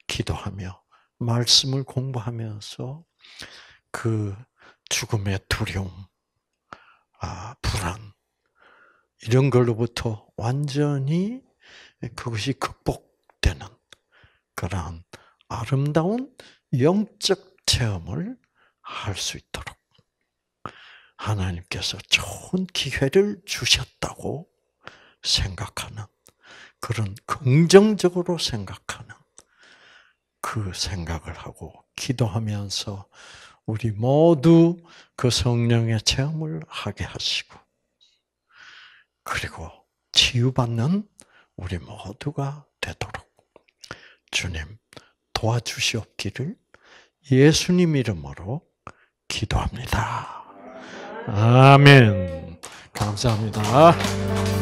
기도하며 말씀을 공부하면서 그 죽음의 두려움, 아, 불안 이런 걸로부터 완전히 그것이 극복되는 그런 아름다운 영적 체험을 할 수 있도록 하나님께서 좋은 기회를 주셨다고 생각하는 그런 긍정적으로 생각하는 그 생각을 하고 기도하면서 우리 모두 그 성령의 체험을 하게 하시고 그리고 치유받는 우리 모두가 되도록 주님 도와주시옵기를 예수님 이름으로 기도합니다. 아멘. 감사합니다.